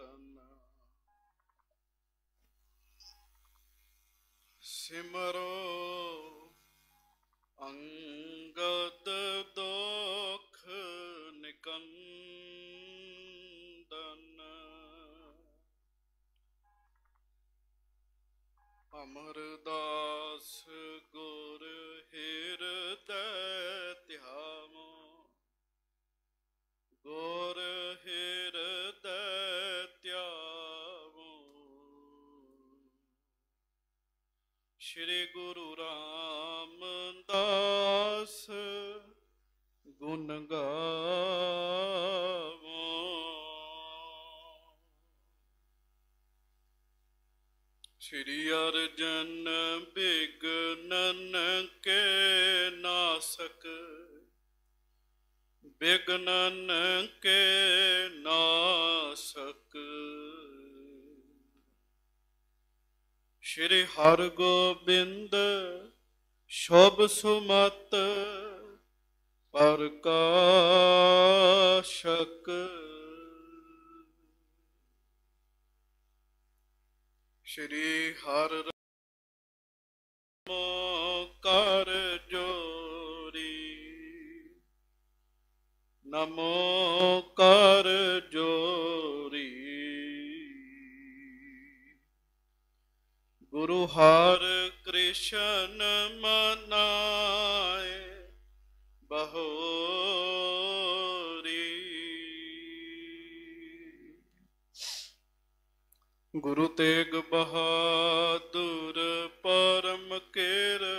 बना सिमरो अंगद दोख निकंदन अमरदास गुर हिर त्यामो गोर ਸ੍ਰੀ ਗੁਰੂ ਰਾਮਦਾਸ ਗੁਣ ਗਾਵੋ ਸ੍ਰੀ ਅਰਜਨ ਬਿਗਨਨ ਕੇ ਨਾਸਕ ਬਿਗਨਨ ਕੇ ਨਾਸਕ ਸ੍ਰੀ ਹਰ ਗੋਬਿੰਦ ਸ਼ੋਭ ਸੁਮਤ ਪਰਕਾਸ਼ਕ ਸ੍ਰੀ ਹਰ ਕਰ ਜੋਰੀ ਨਮੋ ਕਰ ਜੋਰੀ ਗੁਰੂ ਹਰ ਕ੍ਰਿਸ਼ਨ ਮਨਾਏ ਬਹੋਰੀ ਗੁਰੂ ਤੇਗ ਬਹਾਦੁਰ ਪਰਮ ਕੇਰ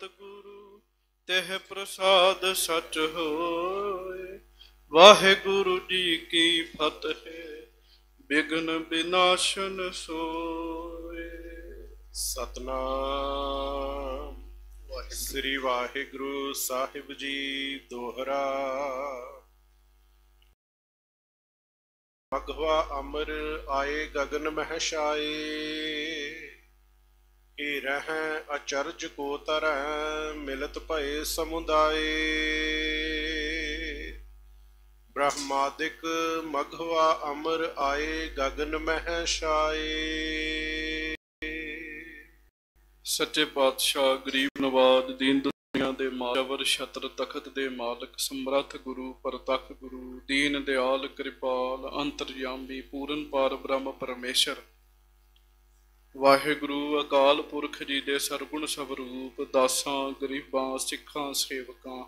ਸਤਿਗੁਰੂ ਤਹਿ ਪ੍ਰਸਾਦ ਸਚ ਹੋਏ ਵਾਹਿਗੁਰੂ ਜੀ ਕੀ ਫਤਿਹ ਬਿਗਨ ਬਿਨਾਸ਼ਨ ਸੋਏ ਸਤਨਾਮ ਵਾਹਿਗੁਰੂ ਸ੍ਰੀ ਵਾਹਿਗੁਰੂ ਸਾਹਿਬ ਜੀ ਦੋਹਰਾ ਭਗਵਾ ਅਮਰ ਆਏ ਗगन ਮਹਿ ਛਾਏ ਏ ਰਹਿ ਅਚਰਜ ਕੋ ਤਰੈ ਮਿਲਤ ਭਏ ਸਮੁਦਾਏ ਬ੍ਰਹਮਾਦਿਕ ਮਗਵਾ ਅਮਰ ਆਏ ਗਗਨ ਮਹਿ ਛਾਏ ਸੱਚੇ ਪਾਤਸ਼ਾਹ ਗਰੀਬ ਨਵਾਜ ਦੀਨ ਦੁਨੀਆ ਦੇ ਮਾਲਵਰ ਛਤਰ ਤਖਤ ਦੇ ਮਾਲਕ ਸਮਰੱਥ ਗੁਰੂ ਪਰਤਖ ਗੁਰੂ ਦੀਨ ਦਿਆਲ ਕਿਰਪਾਲ ਅੰਤਰਜਾਮੀ ਪੂਰਨ ਪਾਰ ਬ੍ਰਹਮ ਪਰਮੇਸ਼ਰ ਵਾਹਿਗੁਰੂ ਅਕਾਲ ਪੁਰਖ ਜੀ ਦੇ ਸਰਗੁਣ ਸਵਰੂਪ ਦਾਸਾਂ ਗਰੀਬਾਂ ਸਿੱਖਾਂ ਸੇਵਕਾਂ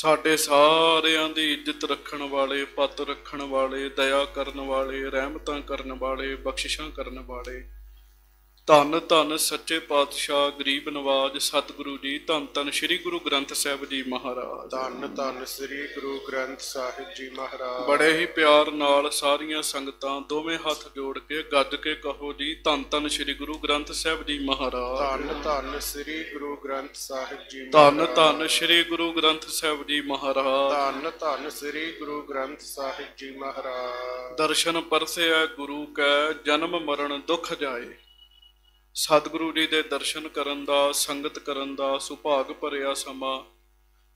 ਸਾਡੇ ਸਾਰਿਆਂ ਦੀ ਇੱਜ਼ਤ ਰੱਖਣ ਵਾਲੇ ਪਤ ਰੱਖਣ ਵਾਲੇ ਦਇਆ ਕਰਨ ਵਾਲੇ ਰਹਿਮਤਾਂ ਕਰਨ ਵਾਲੇ ਬਖਸ਼ਿਸ਼ਾਂ ਕਰਨ ਵਾਲੇ ਧੰਨ ਧੰਨ ਸੱਚੇ ਪਾਤਸ਼ਾਹ ਗਰੀਬ ਨਵਾਜ ਸਤਿਗੁਰੂ ਜੀ ਧੰਨ ਧੰਨ ਸ੍ਰੀ ਗੁਰੂ ਗ੍ਰੰਥ ਸਾਹਿਬ ਜੀ ਮਹਾਰਾਜ ਧੰਨ ਧੰਨ ਸ੍ਰੀ ਗੁਰੂ ਗ੍ਰੰਥ ਸਾਹਿਬ ਜੀ ਮਹਾਰਾਜ ਬੜੇ ਹੀ ਪਿਆਰ ਨਾਲ ਸਾਰੀਆਂ ਸੰਗਤਾਂ ਦੋਵੇਂ ਹੱਥ ਜੋੜ ਕੇ ਗੱਜ ਕੇ ਕਹੋ ਜੀ ਧੰਨ ਧੰਨ ਸ੍ਰੀ ਗੁਰੂ ਗ੍ਰੰਥ ਸਾਹਿਬ ਜੀ ਮਹਾਰਾਜ ਧੰਨ ਧੰਨ ਸ੍ਰੀ ਗੁਰੂ ਗ੍ਰੰਥ ਸਾਹਿਬ ਜੀ ਧੰਨ ਧੰਨ ਸ੍ਰੀ ਗੁਰੂ ਗ੍ਰੰਥ ਸਾਹਿਬ ਜੀ ਮਹਾਰਾਜ ਧੰਨ ਧੰਨ ਸ੍ਰੀ ਗੁਰੂ ਗ੍ਰੰਥ ਸਾਹਿਬ ਜੀ ਮਹਾਰਾਜ ਦਰਸ਼ਨ ਪਰਸਿਆ ਗੁਰੂ ਕੈ ਜਨਮ ਮਰਨ ਦੁਖ ਜਾਏ ਸਤਿਗੁਰੂ ਜੀ ਦੇ ਦਰਸ਼ਨ ਕਰਨ ਦਾ ਸੰਗਤ ਕਰਨ ਦਾ ਸੁਭਾਗ ਭਰਿਆ ਸਮਾਂ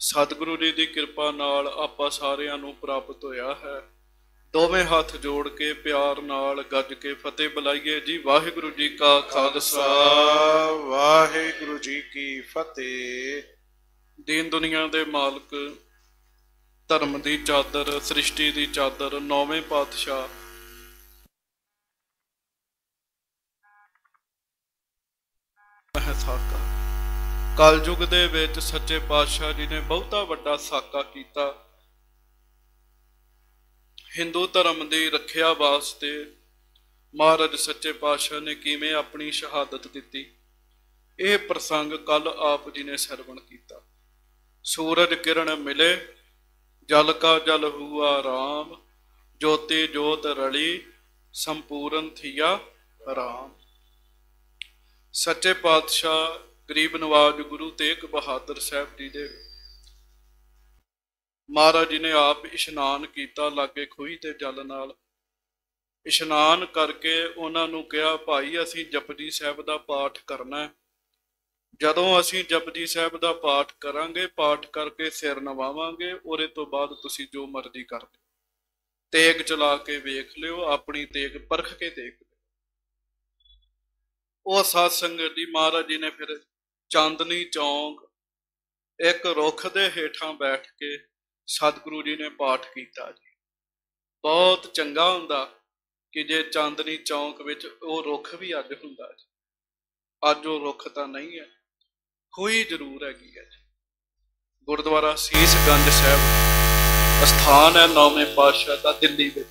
ਸਤਿਗੁਰੂ ਜੀ ਦੀ ਕਿਰਪਾ ਨਾਲ ਆਪਾਂ ਸਾਰਿਆਂ ਨੂੰ ਪ੍ਰਾਪਤ ਹੋਇਆ ਹੈ ਦੋਵੇਂ ਹੱਥ ਜੋੜ ਕੇ ਪਿਆਰ ਨਾਲ ਗੱਜ ਕੇ ਫਤਿਹ ਬੁਲਾਈਏ ਜੀ ਵਾਹਿਗੁਰੂ ਜੀ ਕਾ ਖਾਲਸਾ ਵਾਹਿਗੁਰੂ ਜੀ ਕੀ ਫਤਿਹ ਦੀਨ ਦੁਨੀਆ ਦੇ ਮਾਲਕ ਧਰਮ ਦੀ ਚਾਦਰ ਸ੍ਰਿਸ਼ਟੀ ਦੀ ਚਾਦਰ ਨੌਵੇਂ ਪਾਤਸ਼ਾਹ ਸਾਕਾ ਕਲਯੁਗ ਦੇ ਵਿੱਚ ਸੱਚੇ ਪਾਤਸ਼ਾਹ ਜੀ ਨੇ ਬਹੁਤਾ ਵੱਡਾ ਸਾਕਾ ਕੀਤਾ Hindu ਧਰਮ ਦੀ ਰੱਖਿਆ ਵਾਸਤੇ ਮਹਾਰਾਜ ਸੱਚੇ ਪਾਤਸ਼ਾਹ ਨੇ ਕਿਵੇਂ ਆਪਣੀ ਸ਼ਹਾਦਤ ਦਿੱਤੀ ਇਹ ਪ੍ਰਸੰਗ ਕੱਲ ਆਪ ਜੀ ਨੇ ਸਰਵਣ ਕੀਤਾ ਸੂਰਜ ਕਿਰਨ ਮਿਲੇ ਜਲ ਕਾ ਜਲ ਹੂਆ ਰਾਮ ਜੋਤੀ ਜੋਤ ਰਲੀ ਸੰਪੂਰਨ ਥੀਆ ਰਾਮ ਸੱਚੇ ਪਾਤਸ਼ਾਹ ਗਰੀਬ ਨਵਾਜ ਗੁਰੂ ਤੇਗ ਬਹਾਦਰ ਸਾਹਿਬ ਜੀ ਦੇ ਮਹਾਰਾਜ ਜੀ ਨੇ ਆਪ ਇਸ਼ਨਾਨ ਕੀਤਾ ਲਾਗੇ ਖੂਹੀ ਤੇ ਜਲ ਨਾਲ ਇਸ਼ਨਾਨ ਕਰਕੇ ਉਹਨਾਂ ਨੂੰ ਕਿਹਾ ਭਾਈ ਅਸੀਂ ਜਪਜੀ ਸਾਹਿਬ ਦਾ ਪਾਠ ਕਰਨਾ ਜਦੋਂ ਅਸੀਂ ਜਪਜੀ ਸਾਹਿਬ ਦਾ ਪਾਠ ਕਰਾਂਗੇ ਪਾਠ ਕਰਕੇ ਸਿਰ ਨਵਾਵਾਂਗੇ ਉਹਦੇ ਤੋਂ ਬਾਅਦ ਤੁਸੀਂ ਜੋ ਮਰਜ਼ੀ ਕਰਦੇ ਤੇਗ ਚਲਾ ਕੇ ਵੇਖ ਲਿਓ ਆਪਣੀ ਤੇਗ ਪਰਖ ਕੇ ਦੇਖ ਉਹ ਸਾਧ ਸੰਗਤ ਦੀ ਮਹਾਰਾਜ ਜੀ ਨੇ ਫਿਰ ਚਾਂਦਨੀ ਚੌਂਕ ਇੱਕ ਰੁੱਖ ਦੇ ਹੇਠਾਂ ਬੈਠ ਕੇ ਸਤਿਗੁਰੂ ਜੀ ਨੇ ਪਾਠ ਕੀਤਾ ਜੀ ਬਹੁਤ ਚੰਗਾ ਹੁੰਦਾ ਕਿ ਜੇ ਚਾਂਦਨੀ ਚੌਂਕ ਵਿੱਚ ਉਹ ਰੁੱਖ ਵੀ ਅੱਜ ਹੁੰਦਾ ਜੀ ਅੱਜ ਉਹ ਰੁੱਖ ਤਾਂ ਨਹੀਂ ਹੈ ਹੋਈ ਜ਼ਰੂਰ ਹੈਗੀ ਹੈ ਜੀ ਗੁਰਦੁਆਰਾ ਸੀਸ ਗੰਜ ਸਾਹਿਬ ਸਥਾਨ ਹੈ ਨੌਵੇਂ ਪਾਤਸ਼ਾਹ ਦਾ ਦਿੱਲੀ ਵਿੱਚ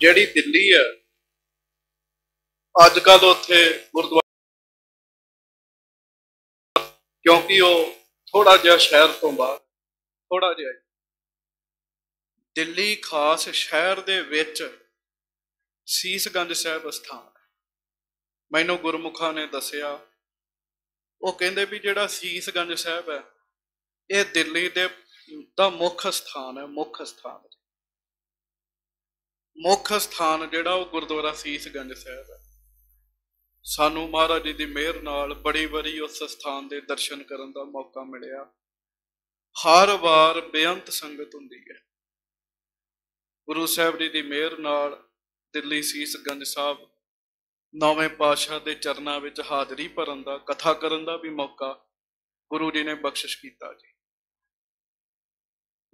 ਜਿਹੜੀ ਦਿੱਲੀ ਹੈ ਅੱਜ ਕੱਲ ਉੱਥੇ ਗੁਰਦੁਆਰਾ ਕਿਉਂਕਿ ਉਹ ਥੋੜਾ ਜਿਹਾ ਸ਼ਹਿਰ ਤੋਂ ਬਾਹਰ ਥੋੜਾ ਜਿਹਾ ਦਿੱਲੀ ਖਾਸ ਸ਼ਹਿਰ ਦੇ ਵਿੱਚ ਸੀਸਗੰਜ ਸਾਹਿਬ ਸਥਾਨ ਮੈਨੂੰ ਗੁਰਮੁਖਾਂ ਨੇ ਦੱਸਿਆ ਉਹ ਕਹਿੰਦੇ ਵੀ ਜਿਹੜਾ ਸੀਸਗੰਜ ਸਾਹਿਬ ਹੈ ਇਹ ਦਿੱਲੀ ਦੇ ਦਾ ਮੁੱਖ ਸਥਾਨ ਹੈ ਮੁੱਖ ਸਥਾਨ ਮੁੱਖ ਸਥਾਨ ਜਿਹੜਾ ਉਹ ਗੁਰਦੁਆਰਾ ਸੀਸਗੰਜ ਸਾਹਿਬ ਹੈ ਸਾਨੂੰ ਮਹਾਰਾਜ ਜੀ ਦੀ ਮਿਹਰ ਨਾਲ ਬੜੀ ਵਾਰੀ ਉਸ ਸਥਾਨ ਦੇ ਦਰਸ਼ਨ ਕਰਨ ਦਾ ਮੌਕਾ ਮਿਲਿਆ ਹਰ ਵਾਰ ਬੇਅੰਤ ਸੰਗਤ ਹੁੰਦੀ ਹੈ ਗੁਰੂ ਸਾਹਿਬ ਜੀ ਦੀ ਮਿਹਰ ਨਾਲ ਦਿੱਲੀ ਸੀਸ ਗੰਜ ਸਾਹਿਬ ਨੌਵੇਂ ਪਾਤਸ਼ਾਹ ਦੇ ਚਰਨਾਂ ਵਿੱਚ ਹਾਜ਼ਰੀ ਭਰਨ ਦਾ ਕਥਾ ਕਰਨ ਦਾ ਵੀ ਮੌਕਾ ਗੁਰੂ ਜੀ ਨੇ ਬਖਸ਼ਿਸ਼ ਕੀਤਾ ਜੀ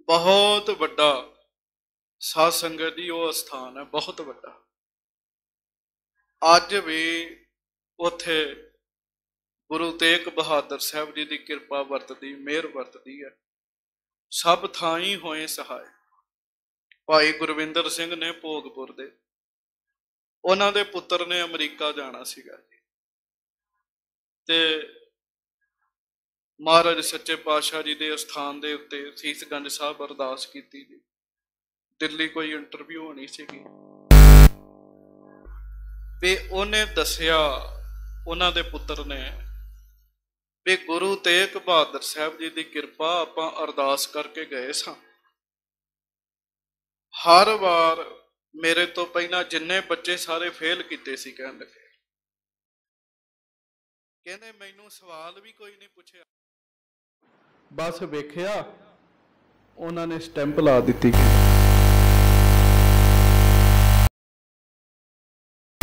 ਬਹੁਤ ਵੱਡਾ ਸਾਧ ਸੰਗਤ ਦੀ ਉਹ ਸਥਾਨ ਹੈ ਬਹੁਤ ਵੱਡਾ ਅੱਜ ਵੀ ਉੱਥੇ ਗੁਰੂ ਤੇਗ ਬਹਾਦਰ ਸਾਹਿਬ ਜੀ ਦੀ ਕਿਰਪਾ ਵਰਤਦੀ ਮਿਹਰ ਵਰਤਦੀ ਹੈ ਸਭ ਥਾਂ ਹੀ ਹੋਏ ਸਹਾਇ ਭਾਈ ਗੁਰਵਿੰਦਰ ਸਿੰਘ ਨੇ ਭੋਗਪੁਰ ਦੇ ਉਹਨਾਂ ਦੇ ਪੁੱਤਰ ਨੇ ਅਮਰੀਕਾ ਜਾਣਾ ਸੀਗਾ ਜੀ ਤੇ ਮਹਾਰਾਜ ਸੱਚੇ ਪਾਤਸ਼ਾਹ ਜੀ ਦੇ ਸਥਾਨ ਦੇ ਉੱਤੇ ਸੀਸਗੰਜ ਸਾਹਿਬ ਅਰਦਾਸ ਕੀਤੀ ਜੀ ਦਿੱਲੀ ਕੋਈ ਇੰਟਰਵਿਊ ਹੋਣੀ ਸੀਗੀ ਤੇ ਉਹਨੇ ਦੱਸਿਆ ਉਹਨਾਂ ਦੇ ਪੁੱਤਰ ਨੇ ਵੀ ਗੁਰੂ ਤੇਗ ਬਹਾਦਰ ਸਾਹਿਬ ਜੀ ਦੀ ਕਿਰਪਾ ਆਪਾਂ ਅਰਦਾਸ ਕਰਕੇ ਗਏ ਸਾਂ ਹਰ ਵਾਰ ਮੇਰੇ ਤੋਂ ਪਹਿਲਾਂ ਜਿੰਨੇ ਬੱਚੇ ਸਾਰੇ ਫੇਲ ਕੀਤੇ ਸੀ ਕਹਿਣ ਲੱਗੇ ਕਹਿੰਦੇ ਮੈਨੂੰ ਸਵਾਲ ਵੀ ਕੋਈ ਨਹੀਂ ਪੁੱਛਿਆ ਬਸ ਵੇਖਿਆ ਉਹਨਾਂ ਨੇ ਸਟੈਂਪ ਲਾ ਦਿੱਤੀ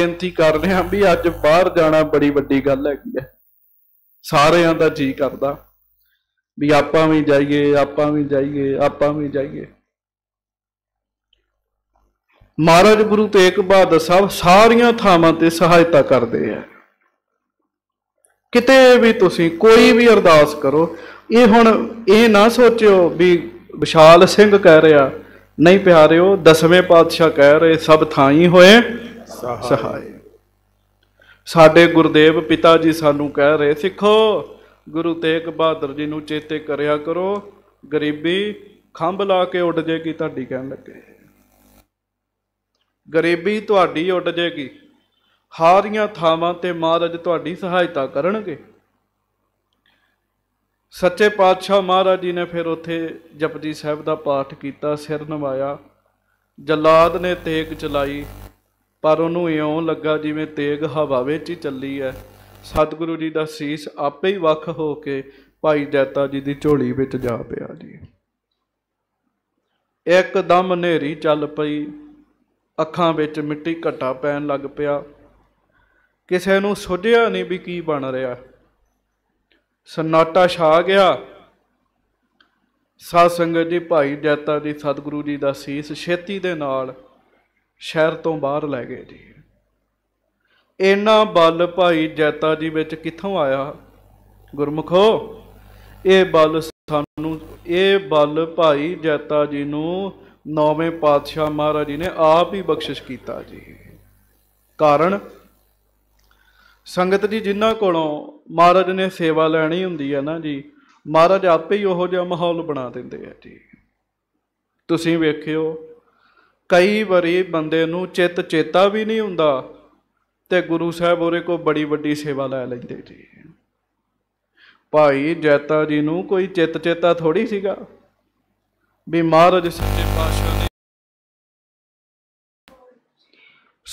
ਬੇਨਤੀ ਕਰ ਰਿਹਾ ਵੀ ਅੱਜ ਬਾਹਰ ਜਾਣਾ ਬੜੀ ਵੱਡੀ ਗੱਲ ਹੈਗੀ ਹੈ ਸਾਰਿਆਂ ਦਾ ਜੀ ਕਰਦਾ ਵੀ ਆਪਾਂ ਵੀ ਜਾਈਏ ਆਪਾਂ ਵੀ ਜਾਈਏ ਆਪਾਂ ਵੀ ਜਾਈਏ ਮਹਾਰਾਜ ਗੁਰੂ ਤੇਗ ਬਹਾਦਰ ਸਾਹਿਬ ਸਾਰੀਆਂ ਥਾਵਾਂ ਤੇ ਸਹਾਇਤਾ ਕਰਦੇ ਆ ਕਿਤੇ ਵੀ ਤੁਸੀਂ ਕੋਈ ਵੀ ਅਰਦਾਸ ਕਰੋ ਇਹ ਹੁਣ ਇਹ ਨਾ ਸੋਚਿਓ ਵੀ ਵਿਸ਼ਾਲ ਸਿੰਘ ਕਹਿ ਰਿਹਾ ਨਹੀਂ ਪਿਆਰਿਓ ਦਸਵੇਂ ਪਾਤਸ਼ਾਹ ਕਹਿ ਰਹੇ ਸਭ ਥਾਂ ਹੀ ਹੋਏ ਸਹਾਇ ਸਾਡੇ ਗੁਰਦੇਵ ਪਿਤਾ ਜੀ ਸਾਨੂੰ ਕਹਿ ਰਹੇ ਸਿੱਖੋ ਗੁਰੂ ਤੇਗ ਬਹਾਦਰ ਜੀ ਨੂੰ ਚੇਤੇ ਕਰਿਆ ਕਰੋ ਗਰੀਬੀ ਖੰਭ ਲਾ ਕੇ ਉੱਡ ਜੇਗੀ ਤੁਹਾਡੀ ਕਹਿਣ ਲੱਗੇ ਗਰੀਬੀ ਤੁਹਾਡੀ ਉੱਡ ਜੇਗੀ ਹਾਰੀਆਂ ਥਾਵਾਂ ਤੇ ਮਹਾਰਾਜ ਤੁਹਾਡੀ ਸਹਾਇਤਾ ਕਰਨਗੇ ਸੱਚੇ ਪਾਤਸ਼ਾਹ ਮਹਾਰਾਜ ਜੀ ਨੇ ਫਿਰ ਉੱਥੇ ਜਪਜੀ ਸਾਹਿਬ ਦਾ ਪਾਠ ਕੀਤਾ ਸਿਰ ਨਵਾਇਆ ਜਲਾਦ ਨੇ ਤੇਗ ਚਲਾਈ ਪਰ ਉਹਨੂੰ ਇਉਂ ਲੱਗਾ ਜਿਵੇਂ ਤੇਗ ਹਵਾ ਵਿੱਚ ਹੀ ਚੱਲੀ ਹੈ ਸਤਿਗੁਰੂ ਜੀ ਦਾ ਸੀਸ ਆਪੇ ਹੀ ਵੱਖ ਹੋ ਕੇ ਭਾਈ ਜੈਤਾ ਜੀ ਦੀ ਝੋਲੀ ਵਿੱਚ ਜਾ ਪਿਆ ਜੀ ਇੱਕਦਮ ਹਨੇਰੀ ਚੱਲ ਪਈ ਅੱਖਾਂ ਵਿੱਚ ਮਿੱਟੀ ਘਟਾ ਪੈਣ ਲੱਗ ਪਿਆ ਕਿਸੇ ਨੂੰ ਸੁਝਿਆ ਨਹੀਂ ਵੀ ਕੀ ਬਣ ਰਿਹਾ ਸਨਾਟਾ ਛਾ ਗਿਆ ਸਾਧ ਸੰਗਤ ਜੀ ਭਾਈ ਜੈਤਾ ਜੀ ਸਤਿਗੁਰੂ ਜੀ ਦਾ ਸੀਸ ਛੇਤੀ ਦੇ ਨਾਲ ਸ਼ਹਿਰ ਤੋਂ ਬਾਹਰ ਲੈ ਗਏ ਜੀ ਇਹਨਾਂ ਬਲ ਭਾਈ ਜੈਤਾ ਜੀ ਵਿੱਚ ਕਿੱਥੋਂ ਆਇਆ ਗੁਰਮਖੋ ਇਹ ਬਲ ਸਾਨੂੰ ਇਹ ਬਲ ਭਾਈ ਜੈਤਾ ਜੀ ਨੂੰ ਨੌਵੇਂ ਪਾਤਸ਼ਾਹ ਮਹਾਰਾਜ ਜੀ ਨੇ ਆਪ ਹੀ ਬਖਸ਼ਿਸ਼ ਕੀਤਾ ਜੀ ਕਾਰਨ ਸੰਗਤ ਜੀ ਜਿਨ੍ਹਾਂ ਕੋਲੋਂ ਮਹਾਰਾਜ ਨੇ ਸੇਵਾ ਲੈਣੀ ਹੁੰਦੀ ਹੈ ਨਾ ਜੀ ਮਹਾਰਾਜ ਆਪੇ ਹੀ ਉਹੋ ਜਿਹਾ ਮਾਹੌਲ ਬਣਾ ਦਿੰਦੇ ਆ ਜੀ ਤੁਸੀਂ ਵੇਖਿਓ ਕਈ ਵਾਰੀ ਬੰਦੇ ਨੂੰ ਚਿੱਤ ਚੇਤਾ ਵੀ ਨਹੀਂ ਹੁੰਦਾ ਤੇ ਗੁਰੂ ਸਾਹਿਬ ਉਹਦੇ ਕੋ ਬੜੀ ਵੱਡੀ ਸੇਵਾ ਲੈ ਲੈਂਦੇ ਜੀ ਭਾਈ ਜੈਤਾ ਜੀ ਨੂੰ ਕੋਈ ਚਿੱਤ ਚੇਤਾ ਥੋੜੀ ਸੀਗਾ ਵੀ ਮਹਾਰਾਜ ਸੱਚੇ ਪਾਤਸ਼ਾਹ ਨੇ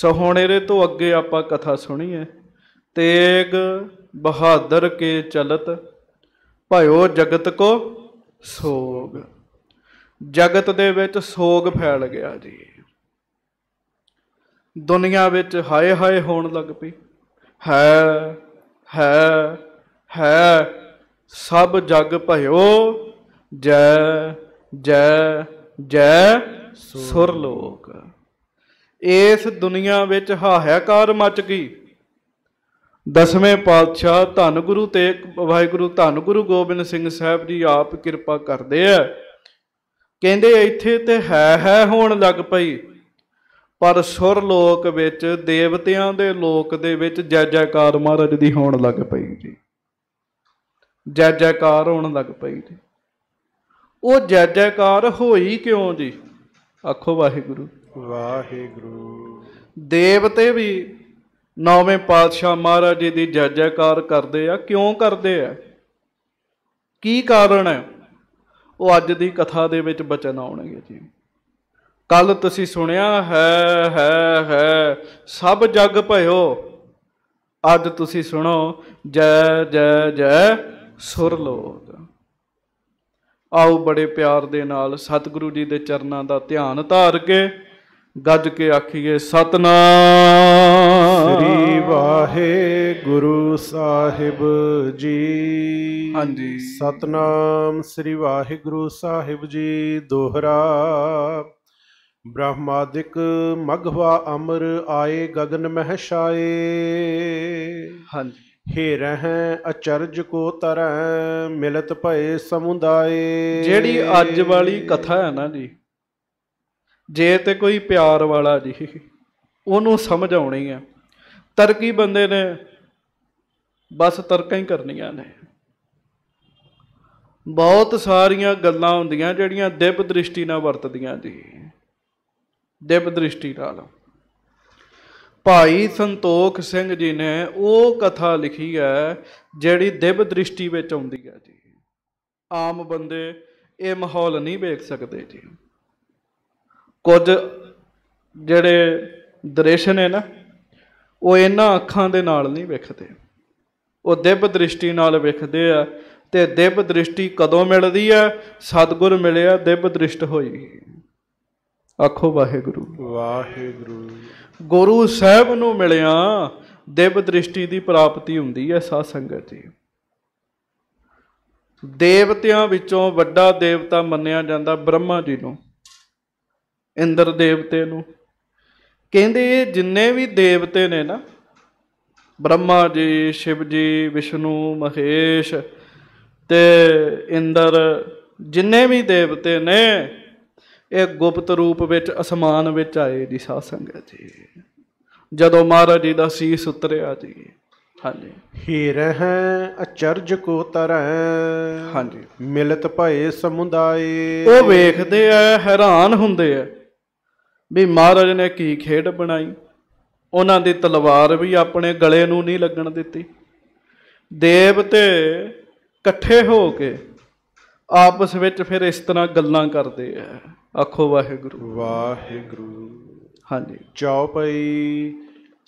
ਸੋਹਣੇ ਦੇ ਤੋਂ ਅੱਗੇ ਆਪਾਂ ਕਥਾ ਸੁਣੀ ਹੈ ਤੇਗ ਬਹਾਦਰ ਕੇ ਚਲਤ ਭਇਓ ਜਗਤ ਕੋ ਸੋਗ ਜਗਤ ਦੇ ਵਿੱਚ ਸੋਗ ਫੈਲ ਗਿਆ ਜੀ ਦੁਨੀਆ ਵਿੱਚ ਹਾਏ ਹਾਏ ਹੋਣ ਲੱਗ ਪਈ ਹੈ ਹੈ ਹੈ ਸਭ ਜਗ ਭਇਓ ਜੈ ਜੈ ਜੈ ਸੁਰ ਲੋਕ ਇਸ ਦੁਨੀਆ ਵਿੱਚ ਹਾਹਾਕਾਰ ਮਚ ਗਈ ਦਸਵੇਂ ਪਾਤਸ਼ਾਹ ਧੰਨ ਗੁਰੂ ਤੇਗ ਵਾਹਿਗੁਰੂ ਧੰਨ ਗੁਰੂ ਗੋਬਿੰਦ ਸਿੰਘ ਸਾਹਿਬ ਜੀ ਆਪ ਕਿਰਪਾ ਕਰਦੇ ਆ ਕਹਿੰਦੇ ਇੱਥੇ ਤੇ ਹੈ ਹੈ ਹੋਣ ਲੱਗ ਪਈ ਪਰ ਸੁਰ ਲੋਕ ਵਿੱਚ ਦੇਵਤਿਆਂ ਦੇ ਲੋਕ ਦੇ ਵਿੱਚ ਜੈ ਜੈਕਾਰ ਮਹਾਰਾਜ ਦੀ ਹੋਣ ਲੱਗ ਪਈ ਜੀ ਜੈ ਜੈਕਾਰ ਹੋਣ ਲੱਗ ਪਈ ਜੀ ਉਹ ਜੈ ਜੈਕਾਰ ਹੋਈ ਕਿਉਂ ਜੀ ਆਖੋ ਵਾਹਿਗੁਰੂ ਵਾਹਿਗੁਰੂ ਦੇਵਤੇ ਵੀ ਨੌਵੇਂ ਪਾਤਸ਼ਾਹ ਮਹਾਰਾਜ ਜੀ ਦੀ ਜੈ ਜੈਕਾਰ ਕਰਦੇ ਆ ਕਿਉਂ ਕਰਦੇ ਆ ਕੀ ਕਾਰਨ ਹੈ ਉਹ ਅੱਜ ਦੀ ਕਥਾ ਦੇ ਵਿੱਚ ਬਚਨ ਆਉਣਗੇ ਜੀ ਕੱਲ ਤੁਸੀਂ ਸੁਣਿਆ ਹੈ ਹੈ ਹੈ ਸਭ ਜਗ ਭਇਓ ਅੱਜ ਤੁਸੀਂ ਸੁਣੋ ਜੈ ਜੈ ਜੈ ਸੁਰ ਲੋਕ ਆਓ ਬੜੇ ਪਿਆਰ ਦੇ ਨਾਲ ਸਤਿਗੁਰੂ ਜੀ ਦੇ ਚਰਨਾਂ ਦਾ ਧਿਆਨ ਧਾਰ ਕੇ ਗੱਜ ਕੇ ਆਖੀਏ ਸਤਨਾਮ ਸ੍ਰੀ ਵਾਹਿਗੁਰੂ ਸਾਹਿਬ ਜੀ ਹਾਂਜੀ ਸਤਨਾਮ ਸ੍ਰੀ ਵਾਹਿਗੁਰੂ ਸਾਹਿਬ ਜੀ ਦੋਹਰਾ ब्रह्मादिक मघवा अमर आए गगन मह छाए हाँ हे रह ਅਚਰਜ ਕੋ ਤਰੈ ਮਿਲਤ ਭਏ ਸਮੁਦਾਏ ਜਿਹੜੀ ਅੱਜ ਵਾਲੀ ਕਥਾ ਹੈ ਨਾ ਜੀ ਜੇ ਤੇ ਕੋਈ ਪਿਆਰ ਵਾਲਾ ਜੀ ਉਹਨੂੰ ਸਮਝ ਆਉਣੀ ਆ ਤਰਕੀ ਬੰਦੇ ਨੇ ਬਸ ਤਰਕਾਂ ਹੀ ਕਰਨੀਆਂ ਨੇ ਬਹੁਤ ਸਾਰੀਆਂ ਗੱਲਾਂ ਹੁੰਦੀਆਂ ਜਿਹੜੀਆਂ ਦਿਵ ਦ੍ਰਿਸ਼ਟੀ ਨਾਲ ਵਰਤਦੀਆਂ ਜੀ ਦਿਵ ਦ੍ਰਿਸ਼ਟੀ ਨਾਲ ਭਾਈ ਸੰਤੋਖ ਸਿੰਘ ਜੀ ਨੇ ਉਹ ਕਥਾ ਲਿਖੀ ਹੈ ਜਿਹੜੀ ਦਿਵ ਦ੍ਰਿਸ਼ਟੀ ਵਿੱਚ ਆਉਂਦੀ ਹੈ ਜੀ ਆਮ ਬੰਦੇ ਇਹ ਮਾਹੌਲ ਨਹੀਂ ਵੇਖ ਸਕਦੇ ਜੀ ਕੁਝ ਜਿਹੜੇ ਦ੍ਰਿਸ਼ ਨੇ ਨਾ ਉਹ ਇਹਨਾਂ ਅੱਖਾਂ ਦੇ ਨਾਲ ਨਹੀਂ ਵੇਖਦੇ ਉਹ ਦਿਵ ਦ੍ਰਿਸ਼ਟੀ ਨਾਲ ਵੇਖਦੇ ਆ ਤੇ ਦਿਵ ਦ੍ਰਿਸ਼ਟੀ ਕਦੋਂ ਮਿਲਦੀ ਹੈ ਸਤਗੁਰ ਮਿਲਿਆ ਦਿਵ ਦ੍ਰਿਸ਼ਟ ਹੋਈ ਆਖੋ ਵਾਹਿਗੁਰੂ ਵਾਹਿਗੁਰੂ ਗੁਰੂ ਸਾਹਿਬ ਨੂੰ ਮਿਲਿਆ ਦੇਵ ਦ੍ਰਿਸ਼ਟੀ ਦੀ ਪ੍ਰਾਪਤੀ ਹੁੰਦੀ ਹੈ ਸਾਧ ਸੰਗਤ ਜੀ ਦੇਵਤਿਆਂ ਵਿੱਚੋਂ ਵੱਡਾ ਦੇਵਤਾ ਮੰਨਿਆ ਜਾਂਦਾ ਬ੍ਰਹਮਾ ਜੀ ਨੂੰ ਇੰਦਰ ਦੇਵਤੇ ਨੂੰ ਕਹਿੰਦੇ ਜਿੰਨੇ ਵੀ ਦੇਵਤੇ ਨੇ ਨਾ ਬ੍ਰਹਮਾ ਜੀ ਸ਼ਿਵ ਜੀ ਵਿਸ਼ਨੂੰ ਮਹੇਸ਼ ਤੇ ਇੰਦਰ ਜਿੰਨੇ ਵੀ ਦੇਵਤੇ ਨੇ ਇਹ ਗੁਪਤ ਰੂਪ ਵਿੱਚ ਅਸਮਾਨ ਵਿੱਚ ਆਏ ਜੀ ਸਾਧ ਸੰਗਤ ਜੀ ਜਦੋਂ ਮਹਾਰਾਜ ਜੀ ਦਾ ਸੀਸ ਉਤਰਿਆ ਜੀ ਹਾਂਜੀ ਹੀਰ ਹੈ ਅਚਰਜ ਕੋ ਤਰੈ ਹਾਂਜੀ ਮਿਲਤ ਭਏ ਸਮੁਦਾਏ ਉਹ ਵੇਖਦੇ ਆ ਹੈਰਾਨ ਹੁੰਦੇ ਆ ਵੀ ਮਹਾਰਾਜ ਨੇ ਕੀ ਖੇਡ ਬਣਾਈ ਉਹਨਾਂ ਦੀ ਤਲਵਾਰ ਵੀ ਆਪਣੇ ਗਲੇ ਨੂੰ ਨਹੀਂ ਲੱਗਣ ਦਿੱਤੀ ਦੇਵਤੇ ਇਕੱਠੇ ਹੋ ਕੇ ਆਪਸ ਵਿੱਚ ਫਿਰ ਇਸ ਤਰ੍ਹਾਂ ਗੱਲਾਂ ਕਰਦੇ ਆ ਆਖੋ ਵਾਹਿਗੁਰੂ ਵਾਹਿਗੁਰੂ ਹਾਂਜੀ ਪਈ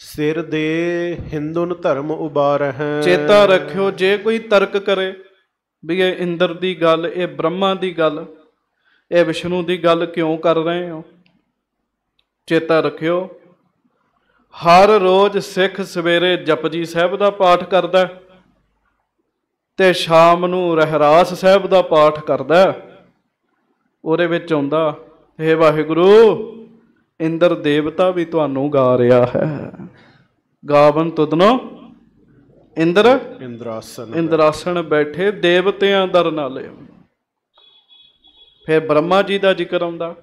ਸਿਰ ਦੇ ਹਿੰਦੂਨ ਧਰਮ ਉਬਾਰਹਿ ਚੇਤਾ ਰੱਖਿਓ ਜੇ ਕੋਈ ਤਰਕ ਕਰੇ ਵੀ ਇਹ ਇੰਦਰ ਦੀ ਗੱਲ ਇਹ ਬ੍ਰਹਮਾ ਦੀ ਗੱਲ ਇਹ ਵਿਸ਼ਨੂੰ ਦੀ ਗੱਲ ਕਿਉਂ ਕਰ ਰਹੇ ਹੋ ਚੇਤਾ ਰੱਖਿਓ ਹਰ ਰੋਜ਼ ਸਿੱਖ ਸਵੇਰੇ ਜਪਜੀ ਸਾਹਿਬ ਦਾ ਪਾਠ ਕਰਦਾ ਤੇ ਸ਼ਾਮ ਨੂੰ ਰਹਿਰਾਸ ਸਾਹਿਬ ਦਾ ਪਾਠ ਕਰਦਾ ਉਹਦੇ ਵਿੱਚ ਆਉਂਦਾ हे ਵਾਹਿਗੁਰੂ ਇੰਦਰ ਦੇਵਤਾ ਵੀ ਤੁਹਾਨੂੰ ਗਾ ਰਿਹਾ ਹੈ ਗਾਵਨ ਤੁਦਨੋ ਇੰਦਰ ਇੰਦਰਾਸਨ ਇੰਦਰਾਸਨ ਬੈਠੇ ਦੇਵਤਿਆਂ ਦਰ ਨਾਲੇ ਫਿਰ ਬ੍ਰਹਮਾ ਜੀ ਦਾ ਜ਼ਿਕਰ ਆਉਂਦਾ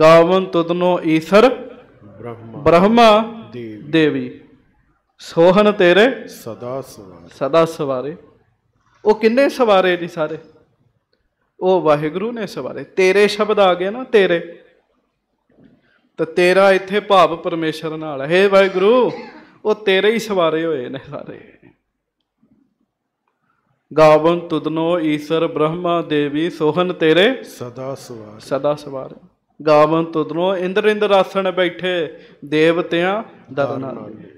ਗਾਵਨ ਤੁਦਨੋ ਈਸ਼ਰ ਬ੍ਰਹਮਾ ਬ੍ਰਹਮਾ ਦੇਵੀ ਸੋਹਨ ਤੇਰੇ ਸਦਾ ਸਵਾਰੇ ਸਦਾ ਸਵਾਰੇ ਉਹ ਕਿੰਨੇ ਸਵਾਰੇ ਜੀ ਸਾਰੇ ਉਹ ਵਾਹਿਗੁਰੂ ਨੇ ਸਵਾਰੇ ਤੇਰੇ ਸ਼ਬਦ ਆ ਗਿਆ ਨਾ ਤੇਰੇ ਤਾਂ ਤੇਰਾ ਇੱਥੇ ਭਾਵ ਪਰਮੇਸ਼ਰ ਨਾਲ ਹੈ ਵਾਹਿਗੁਰੂ ਉਹ ਤੇਰੇ ਹੀ ਸਵਾਰੇ ਹੋਏ ਨੇ ਸਾਰੇ ਗਾਵਨ ਤੁਦਨੋ ਈਸ਼ਰ ਬ੍ਰਹਮਾ ਦੇਵੀ ਸੋਹਨ ਤੇਰੇ ਸਦਾ ਸਵਾਰ ਸਦਾ ਸਵਾਰ ਗਾਵਨ ਤੁਦਨੋ ਇੰਦਰ ਇੰਦਰ ਆਸਣ ਬੈਠੇ ਦੇਵਤਿਆਂ ਦਰਨਾਲੇ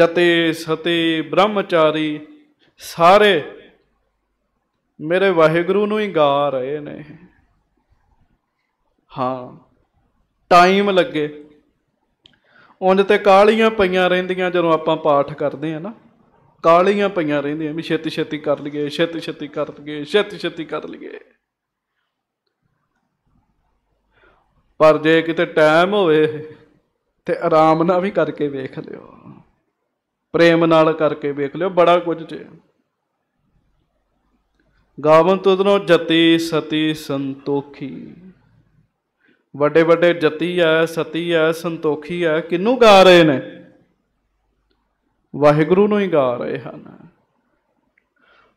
ਜਤੇ ਸਤੇ ਬ੍ਰਹਮਚਾਰੀ ਸਾਰੇ ਮੇਰੇ ਵਾਹਿਗੁਰੂ ਨੂੰ ਹੀ ਗਾ ਰਹੇ ਨੇ ਹਾਂ ਟਾਈਮ ਲੱਗੇ ਉਂਝ ਤੇ ਕਾਲੀਆਂ ਪਈਆਂ ਰਹਿੰਦੀਆਂ ਜਦੋਂ ਆਪਾਂ ਪਾਠ ਕਰਦੇ ਆ ਨਾ ਕਾਲੀਆਂ ਪਈਆਂ ਰਹਿੰਦੀਆਂ ਵੀ ਛੇਤੀ ਛੇਤੀ ਕਰ ਲਈਏ ਛੇਤੀ ਛੇਤੀ ਕਰ ਲਈਏ ਛੇਤੀ ਛੇਤੀ ਕਰ ਲਈਏ ਪਰ ਜੇ ਕਿਤੇ ਟਾਈਮ ਹੋਵੇ ਤੇ ਆਰਾਮ ਨਾਲ ਵੀ ਕਰਕੇ ਵੇਖ ਲਿਓ ਪ੍ਰੇਮ ਨਾਲ ਕਰਕੇ ਵੇਖ ਲਿਓ ਬੜਾ ਕੁਝ ਜੇ ਗਾਵਨ ਤੁਧਨੋ ਜਤੀ ਸਤੀ ਸੰਤੋਖੀ ਵੱਡੇ ਵੱਡੇ ਜਤੀ ਹੈ ਸਤੀ ਹੈ ਸੰਤੋਖੀ ਹੈ ਕਿੰਨੂੰ ਗਾ ਰਹੇ ਨੇ ਵਾਹਿਗੁਰੂ ਨੂੰ ਹੀ ਗਾ ਰਹੇ ਹਨ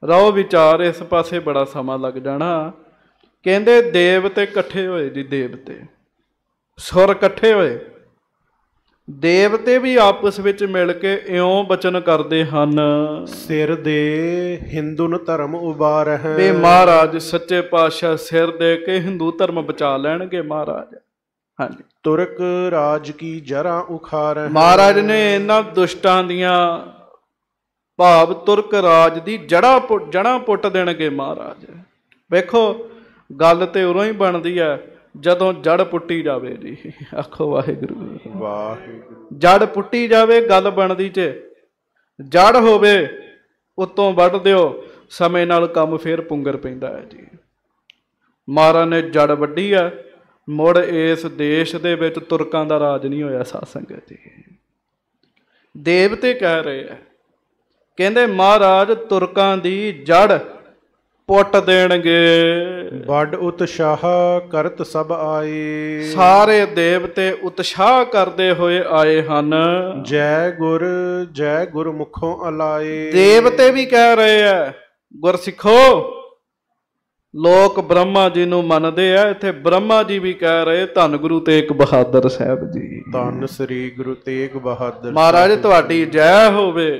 ਰੋ ਵਿਚਾਰ ਇਸ ਪਾਸੇ ਬੜਾ ਸਮਾਂ ਲੱਗ ਜਾਣਾ ਕਹਿੰਦੇ ਦੇਵਤੇ ਇਕੱਠੇ ਹੋਏ ਜੀ ਦੇਵਤੇ ਸੁਰ ਇਕੱਠੇ ਹੋਏ ਦੇਵਤੇ ਵੀ ਆਪਸ ਵਿੱਚ ਮਿਲ ਕੇ ਇਉਂ ਬਚਨ ਕਰਦੇ ਹਨ ਸਿਰ ਦੇ ਹਿੰਦੂਨ ਧਰਮ ਉਬਾਰ ਹੈ ਬੇ ਮਹਾਰਾਜ ਸੱਚੇ ਪਾਤਸ਼ਾਹ ਸਿਰ ਦੇ ਕੇ ਹਿੰਦੂ ਧਰਮ ਬਚਾ ਲੈਣਗੇ ਮਹਾਰਾਜ ਹਾਂਜੀ ਤੁਰਕ ਰਾਜ ਕੀ ਜਰਾ ਉਖਾਰ ਹੈ ਮਹਾਰਾਜ ਨੇ ਇਹਨਾਂ ਦੁਸ਼ਟਾਂ ਦੀਆਂ ਭਾਵ ਤੁਰਕ ਰਾਜ ਦੀ ਜੜਾ ਜਣਾ ਪੁੱਟ ਦੇਣਗੇ ਮਹਾਰਾਜ ਵੇਖੋ ਗੱਲ ਤੇ ਉਰੋਂ ਹੀ ਬਣਦੀ ਹੈ ਜਦੋਂ ਜੜ ਪੁੱਟੀ ਜਾਵੇ ਜੀ ਆਖੋ ਵਾਹਿਗੁਰੂ ਵਾਹਿਗੁਰੂ ਜੜ ਪੁੱਟੀ ਜਾਵੇ ਗੱਲ ਬਣਦੀ ਚ ਜੜ ਹੋਵੇ ਉਤੋਂ ਵੱਢ ਦਿਓ ਸਮੇਂ ਨਾਲ ਕੰਮ ਫੇਰ ਪੁੰਗਰ ਪੈਂਦਾ ਹੈ ਜੀ ਮਹਾਰਾਜ ਨੇ ਜੜ ਵੱਢੀ ਆ ਮੁੜ ਇਸ ਦੇਸ਼ ਦੇ ਵਿੱਚ ਤੁਰਕਾਂ ਦਾ ਰਾਜ ਨਹੀਂ ਹੋਇਆ ਸਾਧ ਸੰਗਤ ਜੀ ਦੇਵਤੇ ਕਹਿ ਰਹੇ ਆ ਕਹਿੰਦੇ ਮਹਾਰਾਜ ਤੁਰਕਾਂ ਦੀ ਜੜ ਪੁੱਟ ਦੇਣਗੇ ਵੱਡ ਉਤਸ਼ਾਹ ਕਰਤ ਸਭ ਆਏ ਸਾਰੇ ਦੇਵਤੇ ਉਤਸ਼ਾਹ ਕਰਦੇ ਹੋਏ ਆਏ ਹਨ ਜੈ ਗੁਰ ਜੈ ਗੁਰ ਮੁਖੋਂ ਅਲਾਏ ਦੇਵਤੇ ਵੀ ਕਹਿ ਰਹੇ ਆ ਗੁਰ ਸਿੱਖੋ ਲੋਕ ਬ੍ਰਹਮਾ ਜੀ ਨੂੰ ਮੰਨਦੇ ਆ ਇੱਥੇ ਬ੍ਰਹਮਾ ਜੀ ਵੀ ਕਹਿ ਰਹੇ ਧੰਨ ਗੁਰੂ ਤੇਗ ਬਹਾਦਰ ਸਾਹਿਬ ਜੀ ਧੰਨ ਸ੍ਰੀ ਗੁਰੂ ਤੇਗ ਬਹਾਦਰ ਮਹਾਰਾਜ ਤੁਹਾਡੀ ਜੈ ਹੋਵੇ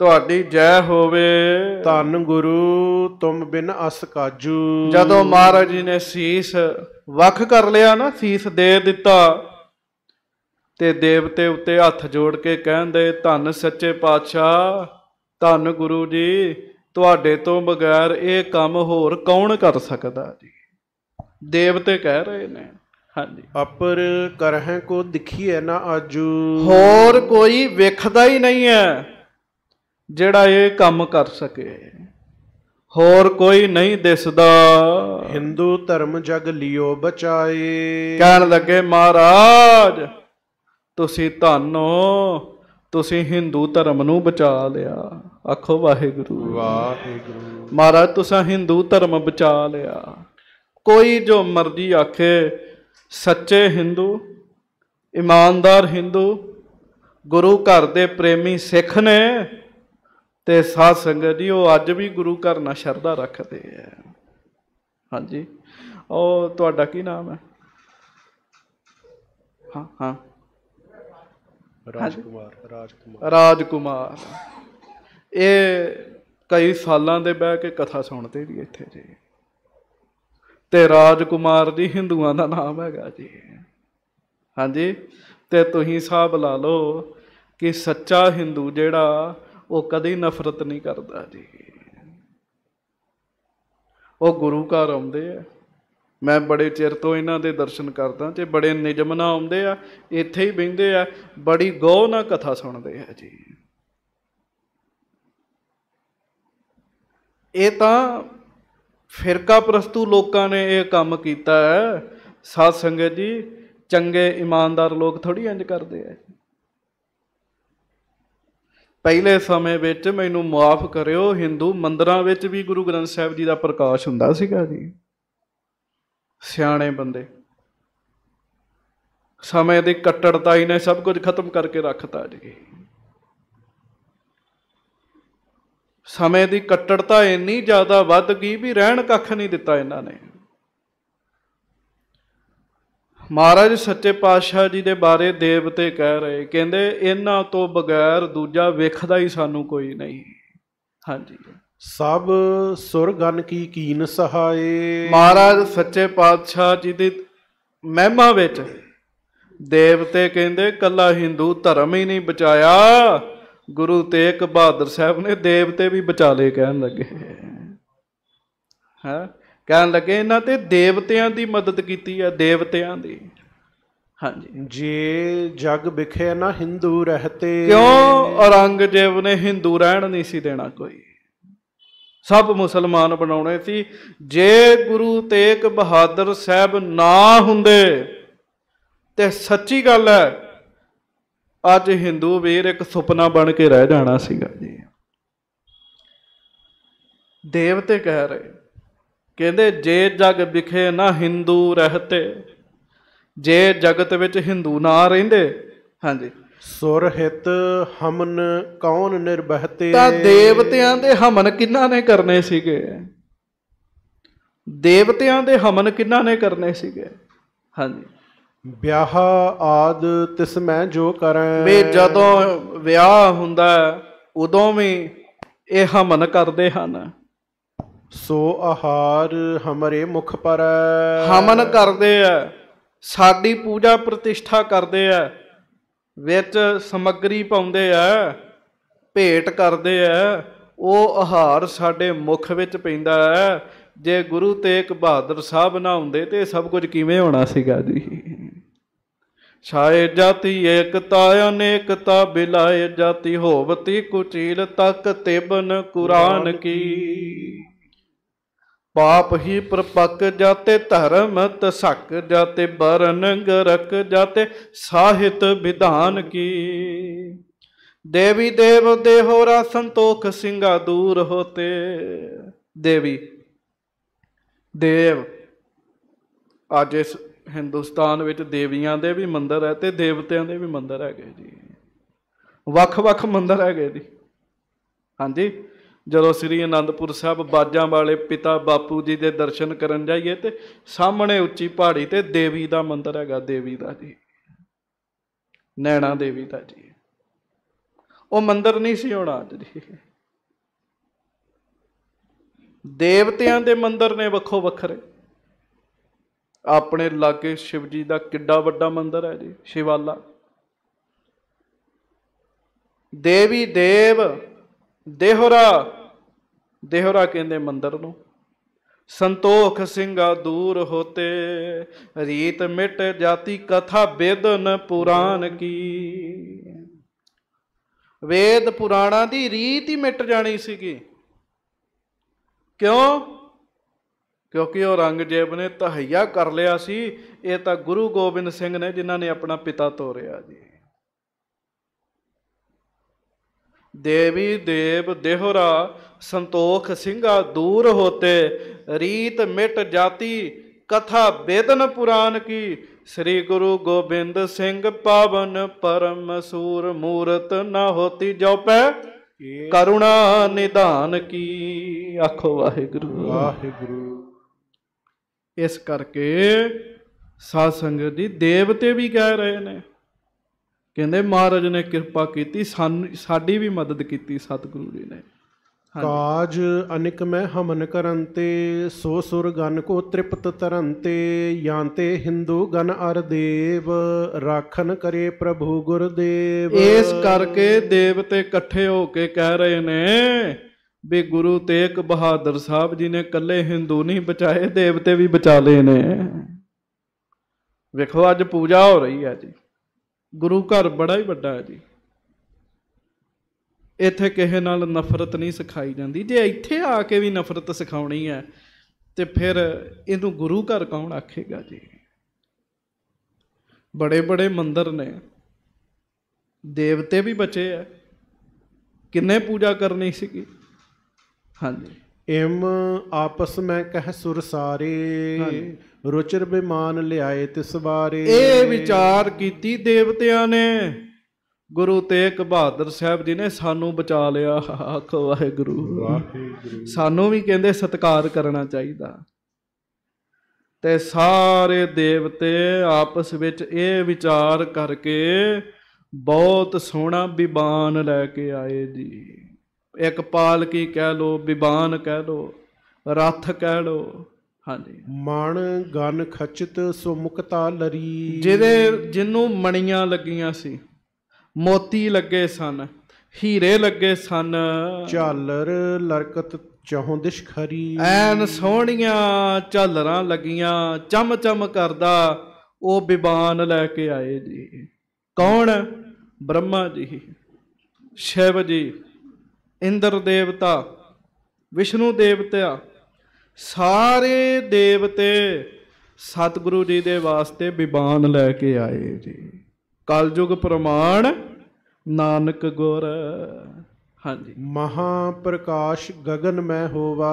ਤੁਹਾਡੀ ਜੈ ਹੋਵੇ ਧੰਨ ਗੁਰੂ ਤੁਮ ਬਿਨ ਅਸ ਕਾਜੂ ਜਦੋਂ ਮਹਾਰਾਜ ਜੀ ਨੇ ਸੀਸ ਵੱਖ ਕਰ ਲਿਆ ਨਾ ਸੀਸ ਦੇ ਦਿੱਤਾ ਤੇ ਦੇਵਤੇ ਉੱਤੇ ਹੱਥ ਜੋੜ ਕੇ ਕਹਿੰਦੇ ਧੰਨ ਸੱਚੇ ਪਾਤਸ਼ਾਹ ਧੰਨ ਗੁਰੂ ਜੀ ਤੁਹਾਡੇ ਤੋਂ ਬਗੈਰ ਇਹ ਕੰਮ ਹੋਰ ਕੌਣ ਕਰ ਸਕਦਾ ਜੀ ਦੇਵਤੇ ਕਹਿ ਰਹੇ ਨੇ ਹਾਂਜੀ ਅਪਰ ਕਰਹਿ ਕੋ ਦਿਖੀ ਹੈ ਨਾ ਆਜੂ ਹੋਰ ਕੋਈ ਵੇਖਦਾ ਹੀ ਨਹੀਂ ਹੈ ਜਿਹੜਾ ਇਹ ਕੰਮ ਕਰ ਸਕੇ ਹੋਰ ਕੋਈ ਨਹੀਂ ਦਿਸਦਾ Hindu ਧਰਮ ਜਗ ਲਿਓ ਬਚਾਏ ਕਹਿਣ ਲੱਗੇ ਮਹਾਰਾਜ ਤੁਸੀਂ ਧੰਨੋ ਤੁਸੀਂ Hindu ਧਰਮ ਨੂੰ ਬਚਾ ਲਿਆ ਆਖੋ ਵਾਹਿਗੁਰੂ ਵਾਹਿਗੁਰੂ ਮਹਾਰਾਜ ਤੁਸੀਂ Hindu ਧਰਮ ਬਚਾ ਲਿਆ ਕੋਈ ਜੋ ਮਰਜ਼ੀ ਆਖੇ ਸੱਚੇ Hindu ਇਮਾਨਦਾਰ Hindu ਗੁਰੂ ਘਰ ਦੇ ਪ੍ਰੇਮੀ ਸਿੱਖ ਨੇ ਤੇ ਸਾਧ ਸੰਗਤ ਜੀ ਉਹ ਅੱਜ ਵੀ ਗੁਰੂ ਘਰ ਨਾਲ ਸ਼ਰਧਾ ਰੱਖਦੇ ਆ ਹਾਂਜੀ ਉਹ ਤੁਹਾਡਾ ਕੀ ਨਾਮ ਹੈ ਹਾਂ ਹਾਂ ਰਾਜਕੁਮਾਰ ਰਾਜਕੁਮਾਰ ਰਾਜਕੁਮਾਰ ਇਹ ਕਈ ਸਾਲਾਂ ਦੇ ਬਹਿ ਕੇ ਕਥਾ ਸੁਣਦੇ ਜੀ ਇੱਥੇ ਜੀ ਤੇ ਰਾਜਕੁਮਾਰ ਜੀ ਹਿੰਦੂਆਂ ਦਾ ਨਾਮ ਹੈਗਾ ਜੀ ਹਾਂਜੀ ਤੇ ਤੁਸੀਂ ਸਾਹਿਬ ਲਾ ਲਓ ਕਿ ਸੱਚਾ ਹਿੰਦੂ ਜਿਹੜਾ ਉਹ ਕਦੇ ਨਫ਼ਰਤ ਨਹੀਂ ਕਰਦਾ ਜੀ ਉਹ ਗੁਰੂ ਘਰ ਆਉਂਦੇ ਆ ਮੈਂ ਬੜੇ ਚਿਰ ਤੋਂ ਇਹਨਾਂ ਦੇ ਦਰਸ਼ਨ ਕਰਦਾ ਤੇ ਬੜੇ ਨਿਜਮ ਨਾਲ ਆਉਂਦੇ ਆ ਇੱਥੇ ਹੀ ਬਹਿੰਦੇ ਆ ਬੜੀ ਗੋਹ ਨਾਲ ਕਥਾ ਸੁਣਦੇ ਆ ਜੀ ਇਹ ਤਾਂ ਫਿਰਕਾ ਪ੍ਰਸਤੂ ਲੋਕਾਂ ਨੇ ਇਹ ਕੰਮ ਕੀਤਾ ਹੈ ਸਾਧ ਸੰਗਤ ਜੀ ਚੰਗੇ ਇਮਾਨਦਾਰ ਲੋਕ ਥੋੜੀ ਇੰਜ ਕਰਦੇ ਆ ਪਹਿਲੇ ਸਮੇਂ ਵਿੱਚ ਮੈਨੂੰ ਮਾਫ ਕਰਿਓ ਹਿੰਦੂ ਮੰਦਰਾਂ ਵਿੱਚ ਵੀ ਗੁਰੂ ਗ੍ਰੰਥ ਸਾਹਿਬ ਜੀ ਦਾ ਪ੍ਰਕਾਸ਼ ਹੁੰਦਾ ਸੀਗਾ ਜੀ ਸਿਆਣੇ ਬੰਦੇ ਸਮੇਂ ਦੀ ਕੱਟੜਤਾ ਹੀ ਨੇ ਸਭ ਕੁਝ ਖਤਮ ਕਰਕੇ ਰੱਖਤਾ ਜੀ ਸਮੇਂ ਦੀ ਕੱਟੜਤਾ ਇੰਨੀ ਜ਼ਿਆਦਾ ਵੱਧ ਗਈ ਵੀ ਰਹਿਣ ਕੱਖ ਨਹੀਂ ਦਿੱਤਾ ਇਹਨਾਂ ਨੇ ਮਹਾਰਾਜ ਸੱਚੇ ਪਾਤਸ਼ਾਹ ਜੀ ਦੇ ਬਾਰੇ ਦੇਵਤੇ ਕਹਿ ਰਹੇ ਕਹਿੰਦੇ ਇਹਨਾਂ ਤੋਂ ਬਗੈਰ ਦੂਜਾ ਵੇਖਦਾ ਹੀ ਸਾਨੂੰ ਕੋਈ ਨਹੀਂ ਹਾਂਜੀ ਸਭ ਸੁਰਗਨ ਕੀ ਕੀਨ ਸਹਾਏ ਮਹਾਰਾਜ ਸੱਚੇ ਪਾਤਸ਼ਾਹ ਜੀ ਦੀ ਮਹਿਮਾ ਵਿੱਚ ਦੇਵਤੇ ਕਹਿੰਦੇ ਕੱਲਾ ਹਿੰਦੂ ਧਰਮ ਹੀ ਨਹੀਂ ਬਚਾਇਆ ਗੁਰੂ ਤੇਗ ਬਹਾਦਰ ਸਾਹਿਬ ਨੇ ਦੇਵਤੇ ਵੀ ਬਚਾ ਲਏ ਕਹਿਣ ਲੱਗੇ ਹੈ ਕਹਿਣ ਲੱਗੇ ਇਹਨਾਂ ਤੇ ਦੇਵਤਿਆਂ ਦੀ ਮਦਦ ਕੀਤੀ ਹੈ ਦੇਵਤਿਆਂ ਦੀ ਹਾਂਜੀ ਜੇ ਜਗ ਵਿਖੇ ਨਾ ਹਿੰਦੂ ਰਹਤੇ ਕਿਉਂ ਔਰੰਗਜ਼ੇਬ ਨੇ ਹਿੰਦੂ ਰਹਿਣ ਨਹੀਂ ਸੀ ਦੇਣਾ ਕੋਈ ਸਭ ਮੁਸਲਮਾਨ ਬਣਾਉਣੇ ਸੀ ਜੇ ਗੁਰੂ ਤੇਗ ਬਹਾਦਰ ਸਾਹਿਬ ਨਾ ਹੁੰਦੇ ਤੇ ਸੱਚੀ ਗੱਲ ਹੈ ਅੱਜ ਹਿੰਦੂ ਵੀਰ ਇੱਕ ਸੁਪਨਾ ਬਣ ਕੇ ਰਹਿ ਜਾਣਾ ਸੀਗਾ ਜੀ ਦੇਵਤੇ ਕਹਿ ਰਹੇ ਕਹਿੰਦੇ ਜੇ ਜਗ ਵਿਖੇ ਨਾ ਹਿੰਦੂ ਰਹਤੇ ਜੇ ਜਗਤ ਵਿੱਚ ਹਿੰਦੂ ਨਾ ਰਹਿੰਦੇ ਹਾਂਜੀ ਸੁਰ ਹਿਤ ਹਮਨ ਕੌਣ ਨਿਰਬਹਤੇ ਤਾਂ ਦੇਵਤਿਆਂ ਦੇ ਹਮਨ ਕਿੰਨਾ ਨੇ ਕਰਨੇ ਸੀਗੇ ਦੇਵਤਿਆਂ ਦੇ ਹਮਨ ਕਿੰਨਾ ਨੇ ਕਰਨੇ ਸੀਗੇ ਹਾਂਜੀ ਵਿਆਹ ਆਦ ਤਿਸ ਮੈਂ ਜੋ ਕਰਾਂ ਵੀ ਜਦੋਂ ਵਿਆਹ ਹੁੰਦਾ ਉਦੋਂ ਵੀ ਇਹ ਹਮਨ ਕਰਦੇ ਹਨ ਸੋ ਆਹਾਰ ਹਮਰੇ ਮੁਖ ਪਰ ਹਮਨ ਕਰਦੇ ਆ ਸਾਡੀ ਪੂਜਾ ਪ੍ਰਤਿਸ਼ਠਾ ਕਰਦੇ ਆ ਵਿੱਚ ਸਮੱਗਰੀ ਪਾਉਂਦੇ ਆ ਭੇਟ ਕਰਦੇ ਆ ਉਹ ਆਹਾਰ ਸਾਡੇ ਮੁਖ ਵਿੱਚ ਪੈਂਦਾ ਹੈ ਜੇ ਗੁਰੂ ਤੇਗ ਬਹਾਦਰ ਸਾਹਿਬ ਨਾ ਹੁੰਦੇ ਤੇ ਸਭ ਕੁਝ ਕਿਵੇਂ ਹੋਣਾ ਸੀਗਾ ਜੀ ਛਾਏ ਜਾਤੀ ਏਕਤਾ ਅਨੇਕਤਾ ਬਿਲਾਏ ਜਾਤੀ ਹੋਵਤੀ ਕੁਚੀਲ ਤੱਕ ਤਿਬਨ ਕੁਰਾਨ ਕੀ ਪਾਪ ਹੀ ਪ੍ਰਪਕ ਜਾਤੇ ਧਰਮ ਤਸਕ ਜਾਤੇ ਬਰਨ ਗਰਕ ਜਾਤੇ ਸਾਹਿਤ ਵਿਧਾਨ ਕੀ ਦੇਵੀ ਦੇਵ ਦੇਹੋ ਰਾ ਸੰਤੋਖ ਸਿੰਘਾ ਦੂਰ ਹੋਤੇ ਦੇਵੀ ਦੇਵ ਅੱਜ ਇਸ ਹਿੰਦੁਸਤਾਨ ਵਿੱਚ ਦੇਵੀਆਂ ਦੇ ਵੀ ਮੰਦਰ ਹੈ ਤੇ ਦੇਵਤਿਆਂ ਦੇ ਵੀ ਮੰਦਰ ਹੈਗੇ ਜੀ ਵੱਖ-ਵੱਖ ਮੰਦਰ ਹੈਗੇ ਜੀ ਹਾਂਜੀ ਜਦੋਂ ਸ੍ਰੀ ਅਨੰਦਪੁਰ ਸਾਹਿਬ ਬਾਜਾਂ ਵਾਲੇ ਪਿਤਾ ਬਾਪੂ ਜੀ ਦੇ ਦਰਸ਼ਨ ਕਰਨ ਜਾਈਏ ਤੇ ਸਾਹਮਣੇ ਉੱਚੀ ਪਹਾੜੀ ਤੇ ਦੇਵੀ ਦਾ ਮੰਦਿਰ ਹੈਗਾ ਦੇਵੀ ਦਾ ਜੀ ਨੈਣਾ ਦੇਵੀ ਦਾ ਜੀ ਉਹ ਮੰਦਿਰ ਨਹੀਂ ਸੀ ਹੋਣਾ ਅੱਜ ਜੀ ਦੇਵਤਿਆਂ ਦੇ ਮੰਦਿਰ ਨੇ ਵੱਖੋ ਵੱਖਰੇ ਆਪਣੇ ਲਾਗੇ ਸ਼ਿਵਜੀ ਦਾ ਕਿੱਡਾ ਵੱਡਾ ਮੰਦਿਰ ਹੈ ਜੀ ਸ਼ਿਵਾਲਾ ਦੇਵੀ ਦੇਵ ਦੇਹਰਾ ਦੇਹਰਾ ਕਹਿੰਦੇ ਮੰਦਰ ਨੂੰ ਸੰਤੋਖ ਸਿੰਘਾ ਦੂਰ ਹੋਤੇ ਰੀਤ ਮਿਟ ਜਾਤੀ ਕਥਾ ਬੇਦਨ ਪੁਰਾਨ ਕੀ ਵੇਦ ਪੁਰਾਣਾ ਦੀ ਰੀਤ ਹੀ ਮਿਟ ਜਾਣੀ ਸੀਗੀ ਕਿਉਂ ਕਿਉਂਕਿ ਉਹ ਰੰਗਜੇਬ ਨੇ ਤਹਈਆ ਕਰ ਲਿਆ ਸੀ ਇਹ ਤਾਂ ਗੁਰੂ ਗੋਬਿੰਦ ਸਿੰਘ ਨੇ ਜਿਨ੍ਹਾਂ ਨੇ ਆਪਣਾ ਪਿਤਾ ਤੋਰਿਆ ਜੀ ਦੇਵੀ ਦੇਵ ਦੇਹਰਾ ਸੰਤੋਖ ਸਿੰਘਾ दूर होते रीत मिट जाती कथा ਬੇਦਨ पुराण की श्री गुरु ਗੋਬਿੰਦ सिंह पावन परम सूर ਮੂਰਤ न होती जो पै करुणा निदान की ਆਖੋ ਵਾਹਿਗੁਰੂ ਵਾਹਿਗੁਰੂ ਇਸ ਕਰਕੇ ਸਾਧ ਸੰਗਤ ਦੀ ਦੇਵਤੇ ਵੀ ਕਹਿ ਰਹੇ ਨੇ ਕਹਿੰਦੇ ਮਹਾਰਾਜ ਨੇ ਕਿਰਪਾ ਕੀਤੀ ਸਾਡੀ ਵੀ ਮਦਦ ਕੀਤੀ ਸਤਿਗੁਰੂ ਜੀ ਨੇ ਕਾਜ ਅਨਿਕ ਮੈਂ ਹਮਨ ਕਰੰਤੇ ਸੋ ਸੁਰ ਗਨ ਕੋ ਤ੍ਰਿਪਤ ਤਰੰਤੇ ਯਾਂਤੇ ਹਿੰਦੂ ਗਨ ਅਰ ਦੇਵ ਰਾਖਨ ਕਰੇ ਪ੍ਰਭੂ ਗੁਰਦੇਵ ਇਸ ਕਰਕੇ ਦੇਵਤੇ ਇਕੱਠੇ ਹੋ ਕੇ ਕਹਿ ਰਹੇ ਨੇ ਵੀ ਗੁਰੂ ਤੇਗ ਬਹਾਦਰ ਸਾਹਿਬ ਜੀ ਨੇ ਕੱਲੇ ਹਿੰਦੂ ਨਹੀਂ ਬਚਾਏ ਦੇਵਤੇ ਵੀ ਬਚਾ ਲਏ ਨੇ ਵੇਖੋ ਅੱਜ ਪੂਜਾ ਹੋ ਰਹੀ ਹੈ ਜੀ ਗੁਰੂ ਘਰ ਬੜਾ ਹੀ ਵੱਡਾ ਹੈ ਜੀ ਇੱਥੇ ਕਿਸੇ ਨਾਲ ਨਫ਼ਰਤ ਨਹੀਂ ਸਿਖਾਈ ਜਾਂਦੀ ਜੇ ਇੱਥੇ ਆ ਕੇ ਵੀ ਨਫ਼ਰਤ ਸਿਖਾਉਣੀ ਹੈ ਤੇ ਫਿਰ ਇਹਨੂੰ ਗੁਰੂ ਘਰ ਕੌਣ ਆਖੇਗਾ ਜੀ ਬੜੇ ਬੜੇ ਮੰਦਰ ਨੇ ਦੇਵਤੇ ਵੀ ਬਚੇ ਆ ਕਿੰਨੇ ਪੂਜਾ ਕਰਨੀ ਸੀਗੀ ਹਾਂਜੀ ਇਮ ਆਪਸ ਮੈਂ ਕਹਿ ਸੁਰ ਸਾਰੇ ਰੁਚਰ ਬਿਮਾਨ ਲਿਆਏ ਤਿਸ ਬਾਰੇ ਇਹ ਵਿਚਾਰ ਕੀਤੀ ਦੇਵਤਿਆਂ ਨੇ ਗੁਰੂ ਤੇਗ ਬਹਾਦਰ ਸਾਹਿਬ ਜੀ ਨੇ ਸਾਨੂੰ ਬਚਾ ਲਿਆ ਆਖੋ ਵਾਹਿਗੁਰੂ ਸਾਨੂੰ ਵੀ ਕਹਿੰਦੇ ਸਤਿਕਾਰ ਕਰਨਾ ਚਾਹੀਦਾ ਤੇ ਸਾਰੇ ਦੇਵਤੇ ਆਪਸ ਵਿੱਚ ਇਹ ਵਿਚਾਰ ਕਰਕੇ ਬਹੁਤ ਸੋਹਣਾ ਵਿਬਾਨ ਲੈ ਕੇ ਆਏ ਜੀ ਇੱਕ ਪਾਲਕੀ ਕਹਿ ਲੋ ਵਿਬਾਨ ਕਹਿ ਲੋ ਰੱਥ ਕਹਿ ਲੋ ਹਾਂਜੀ ਮਣ ਗਨ ਖਚਿਤ ਸੁਮੁਕਤਾ ਲਰੀ ਜਿਹਦੇ ਜਿੰਨੂੰ ਮਣੀਆਂ ਲੱਗੀਆਂ ਸੀ ਮੋਤੀ ਲੱਗੇ ਸਨ ਹੀਰੇ ਲੱਗੇ ਸਨ ਝਾਲਰ ਲਰਕਤ ਚਾਹੋਂ ਦਿਸ਼ ਖਰੀ ਐਨ ਸੋਹਣੀਆਂ ਝਾਲਰਾਂ ਲੱਗੀਆਂ ਚਮ ਚਮ ਕਰਦਾ ਉਹ ਵਿਵਾਨ ਲੈ ਕੇ ਆਏ ਜੀ ਕੌਣ ਬ੍ਰਹਮਾ ਜੀ ਸ਼ਿਵ ਜੀ ਇੰਦਰ ਦੇਵਤਾ ਵਿਸ਼ਨੂੰ ਦੇਵਤਾ ਸਾਰੇ ਦੇਵਤੇ ਸਤਿਗੁਰੂ ਜੀ ਦੇ ਵਾਸਤੇ ਵਿਵਾਨ ਲੈ ਕੇ ਆਏ ਜੀ ਕਲਯੁਗ ਪ੍ਰਮਾਣ ਨਾਨਕ ਗੁਰ ਹਾਂਜੀ ਮਹਾ ਪ੍ਰਕਾਸ਼ ਗगन ਮੈਂ ਹੋਵਾ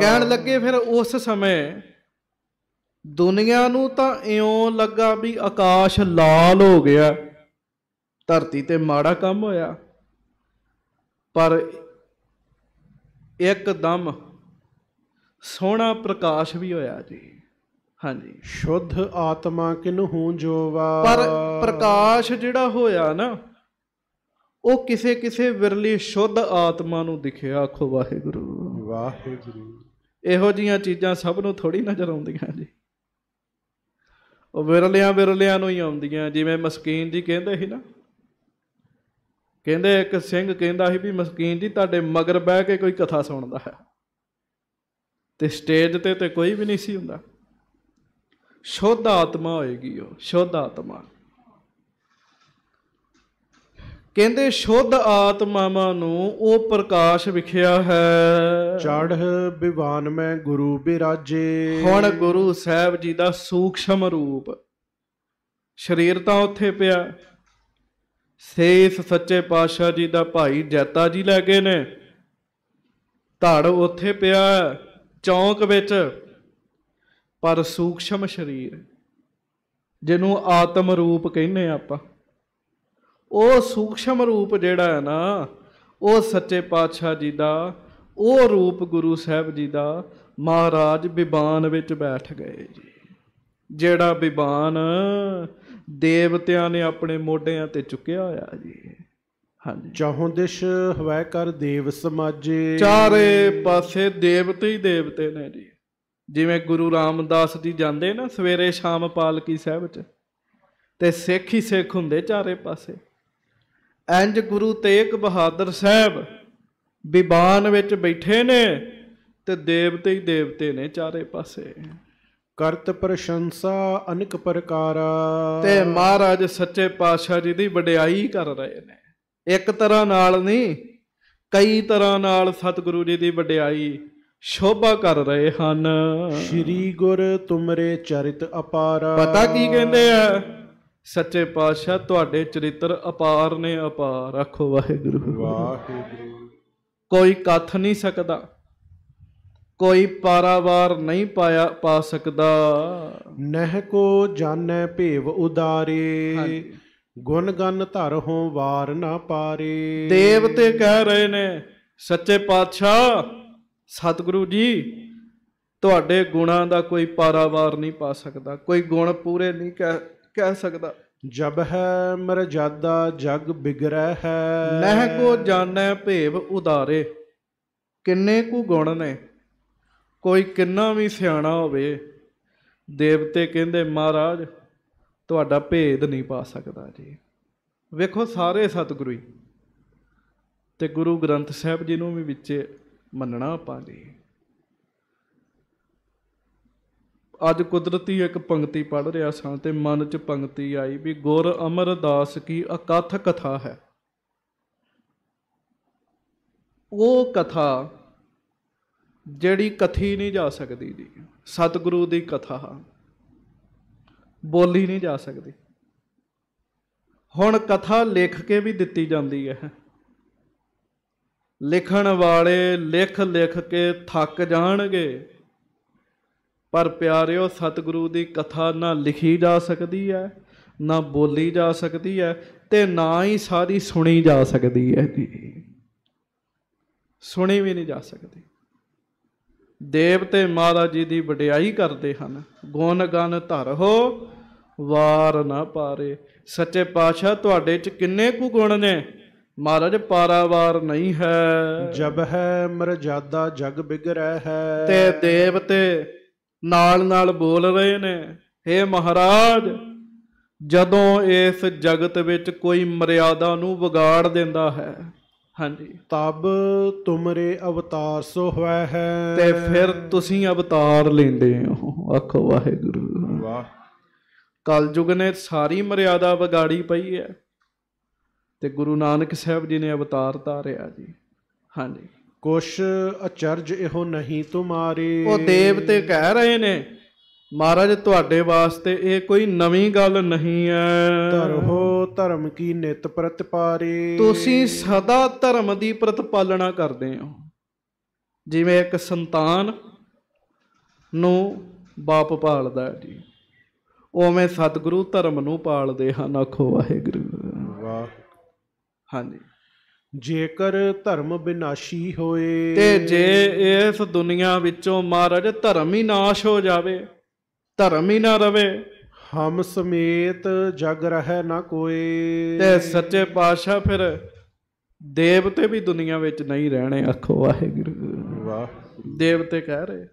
ਕਹਿਣ ਲੱਗੇ ਫਿਰ ਉਸ ਸਮੇਂ ਦੁਨੀਆ ਨੂੰ ਤਾਂ ਇਉਂ ਲੱਗਾ ਵੀ ਆਕਾਸ਼ ਲਾਲ ਹੋ ਗਿਆ ਧਰਤੀ ਤੇ ਮਾੜਾ ਕੰਮ ਹੋਇਆ ਪਰ ਇੱਕਦਮ ਸੋਹਣਾ ਪ੍ਰਕਾਸ਼ ਵੀ ਹੋਇਆ ਜੀ ਹਾਂ ਜੀ ਸ਼ੁੱਧ ਆਤਮਾ ਕਿਨਹੂ ਜੋਵਾ ਪਰ ਪ੍ਰਕਾਸ਼ ਜਿਹੜਾ ਹੋਇਆ ਨਾ ਉਹ ਕਿਸੇ ਕਿਸੇ ਵਿਰਲੀ ਸ਼ੁੱਧ ਆਤਮਾ ਨੂੰ ਦਿਖਿਆ ਆਖੋ ਵਾਹਿਗੁਰੂ ਵਾਹਿਗੁਰੂ ਇਹੋ ਜੀਆਂ ਚੀਜ਼ਾਂ ਸਭ ਨੂੰ ਥੋੜੀ ਨਜ਼ਰ ਆਉਂਦੀਆਂ ਜੀ ਉਹ ਵਿਰਲਿਆਂ ਵਿਰਲਿਆਂ ਨੂੰ ਹੀ ਆਉਂਦੀਆਂ ਜਿਵੇਂ ਮਸਕੀਨ ਜੀ ਕਹਿੰਦੇ ਸੀ ਨਾ ਕਹਿੰਦੇ ਇੱਕ ਸਿੰਘ ਕਹਿੰਦਾ ਸੀ ਵੀ ਮਸਕੀਨ ਜੀ ਤੁਹਾਡੇ ਮਗਰ ਬਹਿ ਕੇ ਕੋਈ ਕਥਾ ਸੁਣਦਾ ਹੈ ਤੇ ਸਟੇਜ ਤੇ ਤੇ ਕੋਈ ਵੀ ਨਹੀਂ ਸੀ ਹੁੰਦਾ ਸ਼ੁੱਧ ਆਤਮਾ ਹੋਏਗੀ ਉਹ ਸ਼ੁੱਧ ਆਤਮਾ ਕਹਿੰਦੇ ਸ਼ੁੱਧ ਆਤਮਾਵਾਂ ਨੂੰ ਉਹ ਪ੍ਰਕਾਸ਼ ਵਿਖਿਆ ਹੈ ਚੜ੍ਹ ਵਿਵਾਨ ਮੈਂ ਗੁਰੂ ਬਿਰਾਜੇ ਹੁਣ ਗੁਰੂ ਸਾਹਿਬ ਜੀ ਦਾ ਸੂਖਸ਼ਮ ਰੂਪ ਸਰੀਰ ਤਾਂ ਉੱਥੇ ਪਿਆ ਸੇਸ ਸੱਚੇ ਪਾਤਸ਼ਾਹ ਜੀ ਦਾ ਭਾਈ ਜੈਤਾ ਜੀ ਲੈ ਗਏ ਨੇ ਧੜ ਉੱਥੇ ਪਿਆ ਚੌਂਕ ਵਿੱਚ ਪਰ ਸੂਖਸ਼ਮ ਸਰੀਰ ਜਿਹਨੂੰ ਆਤਮ ਰੂਪ ਕਹਿੰਨੇ ਆਪਾਂ ਉਹ ਸੂਖਸ਼ਮ ਰੂਪ ਜਿਹੜਾ ਹੈ ਨਾ ਉਹ ਸੱਚੇ ਪਾਤਸ਼ਾਹ ਜੀ ਦਾ ਉਹ ਰੂਪ ਗੁਰੂ ਸਾਹਿਬ ਜੀ ਦਾ ਮਹਾਰਾਜ ਵਿਬਾਨ ਵਿੱਚ ਬੈਠ ਗਏ ਜੀ ਜਿਹੜਾ ਵਿਬਾਨ ਦੇਵਤਿਆਂ ਨੇ ਆਪਣੇ ਮੋਢਿਆਂ ਤੇ ਚੁੱਕਿਆ ਹੋਇਆ ਜੀ ਹਾਂਜੀ ਚਾਹੋਂ ਦਿਸ਼ ਹਵੈ ਕਰ ਦੇਵ ਸਮਾਜੇ ਚਾਰੇ ਪਾਸੇ ਦੇਵਤੇ ਹੀ ਦੇਵਤੇ ਨੇ ਜੀ ਜਿਵੇਂ ਗੁਰੂ ਰਾਮਦਾਸ ਜੀ ਜਾਂਦੇ ਨਾ ਸਵੇਰੇ ਸ਼ਾਮ ਪਾਲਕੀ ਸਾਹਿਬ 'ਚ ਤੇ ਸਿੱਖ ਹੀ ਸਿੱਖ ਹੁੰਦੇ ਚਾਰੇ ਪਾਸੇ ਇੰਜ ਗੁਰੂ ਤੇਗ ਬਹਾਦਰ ਸਾਹਿਬ ਵਿਬਾਨ ਵਿੱਚ ਬੈਠੇ ਨੇ ਤੇ ਦੇਵਤੇ ਹੀ ਦੇਵਤੇ ਨੇ ਚਾਰੇ ਪਾਸੇ ਕਰਤ ਪ੍ਰਸ਼ੰਸਾ ਅਨੇਕ ਪ੍ਰਕਾਰਾ ਤੇ ਮਹਾਰਾਜ ਸੱਚੇ ਪਾਤਸ਼ਾਹ ਜੀ ਦੀ ਵਡਿਆਈ ਕਰ ਰਹੇ ਨੇ ਇੱਕ ਤਰ੍ਹਾਂ ਨਾਲ ਨਹੀਂ ਕਈ ਤਰ੍ਹਾਂ ਨਾਲ ਸਤਿਗੁਰੂ ਜੀ ਦੀ ਵਡਿਆਈ ਸ਼ੋਭਾ ਕਰ ਰਹੇ ਹਨ ਸ੍ਰੀ ਗੁਰ ਤੁਮਰੇ ਚਰਿਤ ਅਪਾਰਾ ਪਤਾ ਕੀ ਕਹਿੰਦੇ ਆ ਸੱਚੇ ਪਾਤਸ਼ਾਹ ਤੁਹਾਡੇ ਚਰਿੱਤਰ ਅਪਾਰ ਨੇ ਅਪਾਰ ਆਖੋ ਵਾਹਿਗੁਰੂ ਵਾਹਿਗੁਰੂ ਕੋਈ ਕੱਥ ਨਹੀਂ ਸਕਦਾ ਕੋਈ ਪਾਰਾਵਾਰ ਨਹੀਂ ਪਾਇਆ ਪਾ ਸਕਦਾ ਨਹਿ ਕੋ ਜਾਣੈ ਭੇਵ ਉਦਾਰੇ ਗੁਣ ਗਨ ਧਰ ਹੋ ਵਾਰ ਨਾ ਪਾਰੇ ਦੇਵਤੇ ਕਹਿ ਰਹੇ ਨੇ ਸੱਚੇ ਪਾਤਸ਼ਾਹ ਸਤਿਗੁਰੂ ਜੀ ਤੁਹਾਡੇ ਗੁਣਾਂ ਦਾ ਕੋਈ ਪਾਰਾਵਾਰ ਨਹੀਂ ਪਾ ਸਕਦਾ ਕੋਈ ਗੁਣ ਪੂਰੇ ਨਹੀਂ ਕਹਿ ਕਹਿ ਸਕਦਾ ਜਬ ਹੈ ਮਰਜਾਦਾ ਜਗ ਬਿਗਰੈ ਹੈ ਨਹਿ ਕੋ ਜਾਣੈ ਭੇਵ ਉਦਾਰੇ ਕਿੰਨੇ ਕੁ ਗੁਣ ਨੇ ਕੋਈ ਕਿੰਨਾ ਵੀ ਸਿਆਣਾ ਹੋਵੇ ਦੇਵਤੇ ਕਹਿੰਦੇ ਮਹਾਰਾਜ ਤੁਹਾਡਾ ਭੇਦ ਨਹੀਂ ਪਾ ਸਕਦਾ ਜੀ ਵੇਖੋ ਸਾਰੇ ਸਤਿਗੁਰੂ ਹੀ ਤੇ ਗੁਰੂ ਗ੍ਰੰਥ ਸਾਹਿਬ ਜੀ ਨੂੰ ਵੀ ਵਿੱਚੇ ਮੰਨਣਾ ਪਾਣੀ ਅੱਜ ਕੁਦਰਤੀ ਇੱਕ ਪੰਕਤੀ ਪੜ ਰਿਹਾ ਸਾਂ ਤੇ ਮਨ 'ਚ ਪੰਕਤੀ ਆਈ ਵੀ ਗੁਰ ਅਮਰਦਾਸ ਕੀ ਅਕਥ ਕਥਾ ਹੈ ਉਹ ਕਥਾ ਜਿਹੜੀ ਕਥੀ ਨਹੀਂ ਜਾ ਸਕਦੀ ਜੀ ਸਤਿਗੁਰੂ ਦੀ ਕਥਾ ਬੋਲੀ ਨਹੀਂ ਜਾ ਸਕਦੀ ਹੁਣ ਕਥਾ ਲਿਖ ਕੇ ਵੀ ਦਿੱਤੀ ਜਾਂਦੀ ਹੈ ਲਿਖਣ ਵਾਲੇ ਲਿਖ ਲਿਖ ਕੇ ਥੱਕ ਜਾਣਗੇ ਪਰ ਪਿਆਰਿਓ ਸਤਿਗੁਰੂ ਦੀ ਕਥਾ ਨਾ ਲਿਖੀ ਜਾ ਸਕਦੀ ਹੈ ਨਾ ਬੋਲੀ ਜਾ ਸਕਦੀ ਹੈ ਤੇ ਨਾ ਹੀ ਸਾਰੀ ਸੁਣੀ ਜਾ ਸਕਦੀ ਹੈ ਜੀ ਸੁਣੀ ਵੀ ਨਹੀਂ ਜਾ ਸਕਦੀ ਦੇਵਤੇ ਮਹਾਰਾਜ ਜੀ ਦੀ ਵਡਿਆਈ ਕਰਦੇ ਹਨ ਗੁਣ ਗਨ ਧਰਹੋ ਵਾਰ ਨਾ ਪਾਰੇ ਸੱਚੇ ਪਾਤਸ਼ਾਹ ਤੁਹਾਡੇ ਚ ਕਿੰਨੇ ਕੁ ਗੁਣ ਨੇ महाराज पारावार नहीं है जब है ਮਰਜਾਦਾ जग बिगड़ै है ਤੇ ਦੇਵਤੇ ਨਾਲ ਨਾਲ ਬੋਲ ਰਹੇ ਨੇ हे ਮਹਾਰਾਜ ਜਦੋਂ ਇਸ ਜਗਤ ਵਿੱਚ ਕੋਈ ਮਰਿਆਦਾ ਨੂੰ ਵਿਗਾੜ ਦਿੰਦਾ ਹੈ ਹਾਂਜੀ ਤਬ ਤੁਮਰੇ ਅਵਤਾਰ ਸੋ ਹੋਇਆ ਹੈ ਤੇ ਫਿਰ ਤੁਸੀਂ ਅਵਤਾਰ ਲੈਂਦੇ ਹੋ ਆਖੋ ਵਾਹਿਗੁਰੂ ਵਾਹ ਕਲਯੁਗ ਨੇ ਸਾਰੀ ਮਰਿਆਦਾ ਵਿਗਾੜੀ ਪਈ ਹੈ ਤੇ ਗੁਰੂ ਨਾਨਕ ਸਾਹਿਬ ਜੀ ਨੇ ਅਵਤਾਰ ਧਾਰਿਆ ਜੀ ਹਾਂਜੀ ਕੁਛ ਅਚਰਜ ਇਹੋ ਨਹੀਂ ਤੁਮਾਰੇ ਉਹ ਦੇਵਤੇ ਕਹਿ ਰਹੇ ਨੇ ਮਹਾਰਾਜ ਤੁਹਾਡੇ ਵਾਸਤੇ ਇਹ ਕੋਈ ਨਵੀਂ ਗੱਲ ਨਹੀਂ ਹੈ ਧਰੋ ਧਰਮ ਕੀ ਨਿਤ ਪ੍ਰਤਪਾਰੇ ਤੁਸੀਂ ਸਦਾ ਧਰਮ ਦੀ ਪ੍ਰਤਪਾਲਣਾ ਕਰਦੇ ਹੋ ਜਿਵੇਂ ਇੱਕ ਸੰਤਾਨ ਨੂੰ ਬਾਪ ਪਾਲਦਾ ਜੀ ਉਵੇਂ ਸਤਿਗੁਰੂ ਧਰਮ ਨੂੰ ਪਾਲਦੇ ਹਨ ਆਖੋ ਵਾਹਿਗੁਰੂ ਹਾਂਜੀ ਜੇਕਰ ਧਰਮ ਬਿਨਾਸ਼ੀ ਹੋਏ ਤੇ ਜੇ ਇਸ ਦੁਨੀਆ ਵਿੱਚੋਂ ਮਹਾਰਾਜ ਧਰਮ ਹੀ ਨਾਸ਼ ਹੋ ਜਾਵੇ ਧਰਮ ਹੀ ਨਾ ਰਵੇ ਹਮ ਸਮੇਤ ਜਗ ਰਹਿ ਨਾ ਕੋਈ ਤੇ ਸੱਚੇ ਪਾਤਸ਼ਾਹ ਫਿਰ ਦੇਵਤੇ ਵੀ ਦੁਨੀਆ ਵਿੱਚ ਨਹੀਂ ਰਹਿਣੇ ਆਖੋ ਵਾਹਿਗੁਰੂ ਵਾਹ ਦੇਵਤੇ ਕਹਿ ਰਹੇ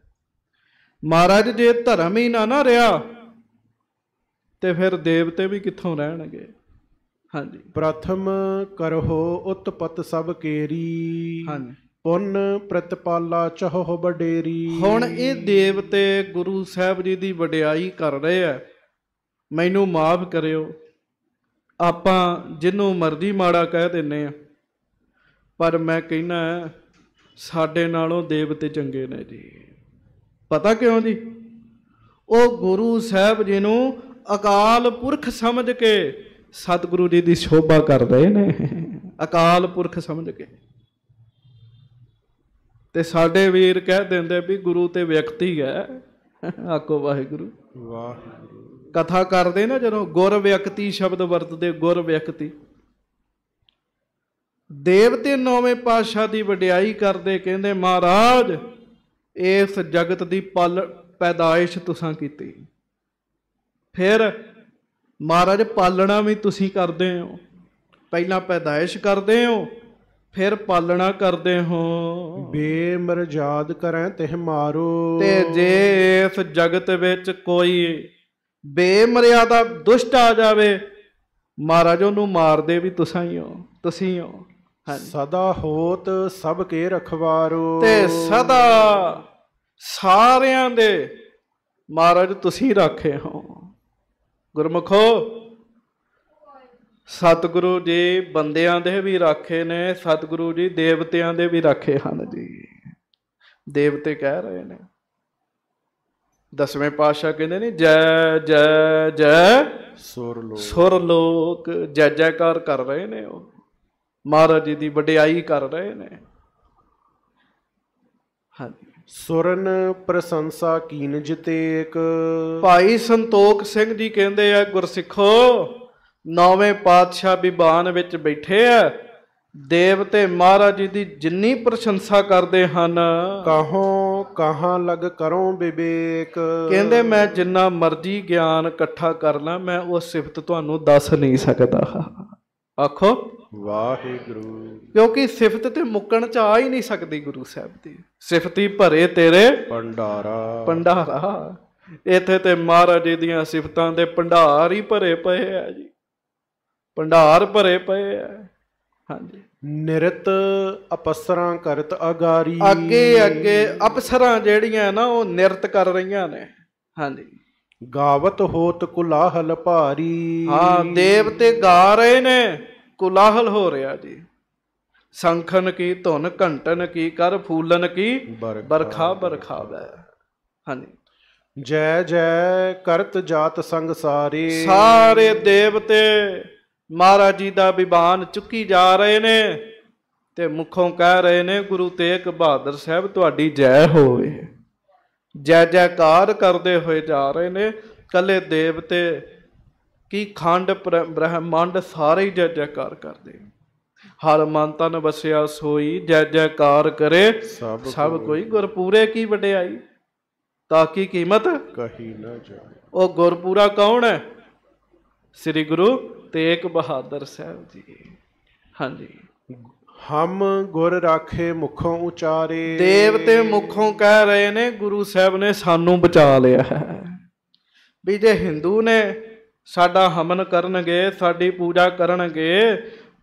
ਮਹਾਰਾਜ ਜੇ ਧਰਮ ਹੀ ਨਾ ਨਾ ਰਿਹਾ ਤੇ ਫਿਰ ਦੇਵਤੇ ਵੀ ਕਿੱਥੋਂ ਰਹਿਣਗੇ ਹਾਂਜੀ ਪ੍ਰਥਮ ਕਰਹੁ ਉਤਪਤ ਸਭ ਕੇਰੀ ਹਾਂਜੀ ਪੁੰਨ ਪ੍ਰਤਪਾਲਾ ਚਹੋ ਬਡੇਰੀ ਹੁਣ ਇਹ ਦੇਵਤੇ ਗੁਰੂ ਸਾਹਿਬ ਜੀ ਦੀ ਵਡਿਆਈ ਕਰ ਰਹੇ ਆ ਮੈਨੂੰ ਮਾਫ ਕਰਿਓ ਆਪਾਂ ਜਿੰਨੂੰ ਮਰਦੀ ਮਾੜਾ ਕਹਿ ਦਿੰਨੇ ਆ ਪਰ ਮੈਂ ਕਹਿਣਾ ਸਾਡੇ ਨਾਲੋਂ ਦੇਵਤੇ ਚੰਗੇ ਨੇ ਜੀ ਪਤਾ ਕਿਉਂ ਜੀ ਉਹ ਗੁਰੂ ਸਾਹਿਬ ਜੀ ਨੂੰ ਅਕਾਲ ਪੁਰਖ ਸਮਝ ਕੇ ਸਤਿਗੁਰੂ ਜੀ ਦੀ ਸ਼ੋਭਾ ਕਰ ਰਹੇ ਨੇ ਅਕਾਲ ਪੁਰਖ ਸਮਝ ਕੇ ਤੇ ਸਾਡੇ ਵੀਰ ਕਹਿ ਦਿੰਦੇ ਵੀ ਗੁਰੂ ਤੇ ਵਿਅਕਤੀ ਹੈ ਆਕੋ ਵਾਹਿਗੁਰੂ ਵਾਹ ਕਥਾ ਕਰਦੇ ਨਾ ਜਦੋਂ ਗੁਰ ਵਿਅਕਤੀ ਸ਼ਬਦ ਵਰਤਦੇ ਗੁਰ ਵਿਅਕਤੀ ਦੇਵਤੇ ਨੌਵੇਂ ਪਾਤਸ਼ਾਹ ਦੀ ਵਡਿਆਈ ਕਰਦੇ ਕਹਿੰਦੇ ਮਹਾਰਾਜ ਇਸ ਜਗਤ ਦੀ ਪਲ ਪੈਦਾਇਸ਼ ਤੁਸਾਂ ਕੀਤੀ ਫਿਰ ਮਹਾਰਾਜ ਪਾਲਣਾ ਵੀ ਤੁਸੀਂ ਕਰਦੇ ਹੋ ਪਹਿਲਾਂ ਪੈਦਾਇਸ਼ ਕਰਦੇ ਹੋ ਫਿਰ ਪਾਲਣਾ ਕਰਦੇ ਹੋ ਬੇਮਰਜਾਦ ਕਰੈ ਤਿਹ ਮਾਰੋ ਤੇ ਜੇ ਇਸ ਜਗਤ ਵਿੱਚ ਕੋਈ ਬੇਮਰਿਆਦਾ ਦੁਸ਼ਟ ਆ ਜਾਵੇ ਮਹਾਰਾਜ ਉਹਨੂੰ ਮਾਰਦੇ ਵੀ ਤੁਸੀਂ ਹੀ ਹੋ ਤੁਸੀਂ ਹੋ ਸਦਾ ਹੋਤ ਸਭ ਕੇ ਰਖਵਾਰੋ ਤੇ ਸਦਾ ਸਾਰਿਆਂ ਦੇ ਮਹਾਰਾਜ ਤੁਸੀਂ ਰੱਖੇ ਹੋ ਗੁਰਮਖੋ ਸਤਿਗੁਰੂ ਜੀ ਬੰਦਿਆਂ ਦੇ ਵੀ ਰਾਖੇ ਨੇ ਸਤਿਗੁਰੂ ਜੀ ਦੇਵਤਿਆਂ ਦੇ ਵੀ ਰਾਖੇ ਹਨ ਜੀ ਦੇਵਤੇ ਕਹਿ ਰਹੇ ਨੇ ਦਸਵੇਂ ਪਾਤਸ਼ਾਹ ਕਹਿੰਦੇ ਨੇ ਜੈ ਜੈ ਜੈ ਸੁਰ ਲੋਕ ਸੁਰ ਲੋਕ ਜੈ ਜੈਕਾਰ ਕਰ ਰਹੇ ਨੇ ਉਹ ਮਹਾਰਾਜ ਜੀ ਦੀ ਵਡਿਆਈ ਕਰ ਰਹੇ ਨੇ ਹਾਂ ਸੁਰਨ ਪ੍ਰਸ਼ੰਸਾ ਕੀਨ ਜਿਤੇਕ ਭਾਈ ਸੰਤੋਖ ਸਿੰਘ ਜੀ ਕਹਿੰਦੇ ਆ ਗੁਰਸਿੱਖੋ ਨੌਵੇਂ ਪਾਤਸ਼ਾਹ ਵਿਭਾਨ ਵਿੱਚ ਬੈਠੇ ਆ ਦੇਵ ਤੇ ਮਹਾਰਾਜ ਜੀ ਦੀ ਜਿੰਨੀ ਪ੍ਰਸ਼ੰਸਾ ਕਰਦੇ ਹਨ ਕਹੋ ਕਹਾਂ ਲਗ ਕਰੋ ਵਿਵੇਕ ਕਹਿੰਦੇ ਮੈਂ ਜਿੰਨਾ ਮਰਜ਼ੀ ਗਿਆਨ ਇਕੱਠਾ ਕਰ ਲਾਂ ਮੈਂ ਉਹ ਸਿਫਤ ਤੁਹਾਨੂੰ ਦੱਸ ਨਹੀਂ ਸਕਦਾ ਆਖੋ ਵਾਹਿਗੁਰੂ ਕਿਉਂਕਿ ਸਿਫਤ ਤੇ ਮੁੱਕਣ ਚ ਆ ਹੀ ਨਹੀਂ ਸਕਦੀ ਗੁਰੂ ਸਾਹਿਬ ਦੀ ਸਿਫਤੀ ਭਰੇ ਤੇਰੇ ਭੰਡਾਰਾ ਭੰਡਾਰਾ ਇੱਥੇ ਤੇ ਮਹਾਰਾਜ ਜੀ ਦੀਆਂ ਸਿਫਤਾਂ ਦੇ ਭੰਡਾਰ ਹੀ ਭਰੇ ਪਏ ਆ ਜੀ ਭੰਡਾਰ ਭਰੇ ਪਏ ਆ ਹਾਂਜੀ ਨਿਰਤ ਅਪਸਰਾਂ ਕਰਤ ਅਗਾਰੀ ਅੱਗੇ ਅੱਗੇ ਅਪਸਰਾਂ ਜਿਹੜੀਆਂ ਨਾ ਉਹ ਨਿਰਤ ਕਰ ਰਹੀਆਂ ਨੇ ਹਾਂਜੀ ਗਾਵਤ ਹੋਤ ਕੁਲਾਹਲ ਭਾਰੀ ਹਾਂ ਦੇਵਤੇ ਗਾ ਰਹੇ ਨੇ ਕੁਲਾਹਲ ਹੋ ਰਿਹਾ ਜੀ ਸੰਖਨ ਕੀ ਧੁਨ ਘੰਟਨ ਕੀ ਕਰ ਫੂਲਨ ਕੀ ਬਰਖਾ ਬਰਖਾਵੇ ਹਾਂਜੀ ਜੈ ਜੈ ਕਰਤ ਜਾਤ ਸੰਗ ਸਾਰੇ ਸਾਰੇ ਦੇਵਤੇ ਮਹਾਰਾਜ ਜੀ ਦਾ ਵਿਵਾਨ ਚੁੱਕੀ ਜਾ ਰਹੇ ਨੇ ਤੇ ਮੁਖੋਂ ਕਹਿ ਰਹੇ ਨੇ ਗੁਰੂ ਤੇਗ ਬਹਾਦਰ ਸਾਹਿਬ ਤੁਹਾਡੀ ਜੈ ਹੋਵੇ ਜੈ ਜੈਕਾਰ ਕਰਦੇ ਹੋਏ ਜਾ ਰਹੇ ਨੇ ਕੱਲੇ ਦੇਵਤੇ ਕੀ ਖੰਡ ਬ੍ਰਹਿਮੰਡ ਸਾਰੇ ਜੈ ਜੈਕਾਰ ਕਰਦੇ ਹਰ ਮਨ ਤਨ ਵਸਿਆ ਸੋਈ ਜੈ ਜੈਕਾਰ ਕਰੇ ਸਭ ਕੋਈ ਗੁਰਪੂਰੇ ਕੀ ਵਡਿਆਈ ਤਾਂ ਕੀ ਕੀਮਤ ਕਹੀ ਨਾ ਜਾਏ ਉਹ ਗੁਰਪੂਰਾ ਕੌਣ ਹੈ ਸ੍ਰੀ ਗੁਰੂ ਤੇਗ ਬਹਾਦਰ ਸਾਹਿਬ ਜੀ ਹਾਂਜੀ ਹਮ ਗੁਰ ਰਾਖੇ ਮੁਖੋਂ ਉਚਾਰੇ ਦੇਵਤੇ ਮੁਖੋਂ ਕਹਿ ਰਹੇ ਨੇ ਗੁਰੂ ਸਾਹਿਬ ਨੇ ਸਾਨੂੰ ਬਚਾ ਲਿਆ ਹੈ ਵੀ ਜੇ ਹਿੰਦੂ ਨੇ ਸਾਡਾ ਹਮਨ ਕਰਨਗੇ ਸਾਡੀ ਪੂਜਾ ਕਰਨਗੇ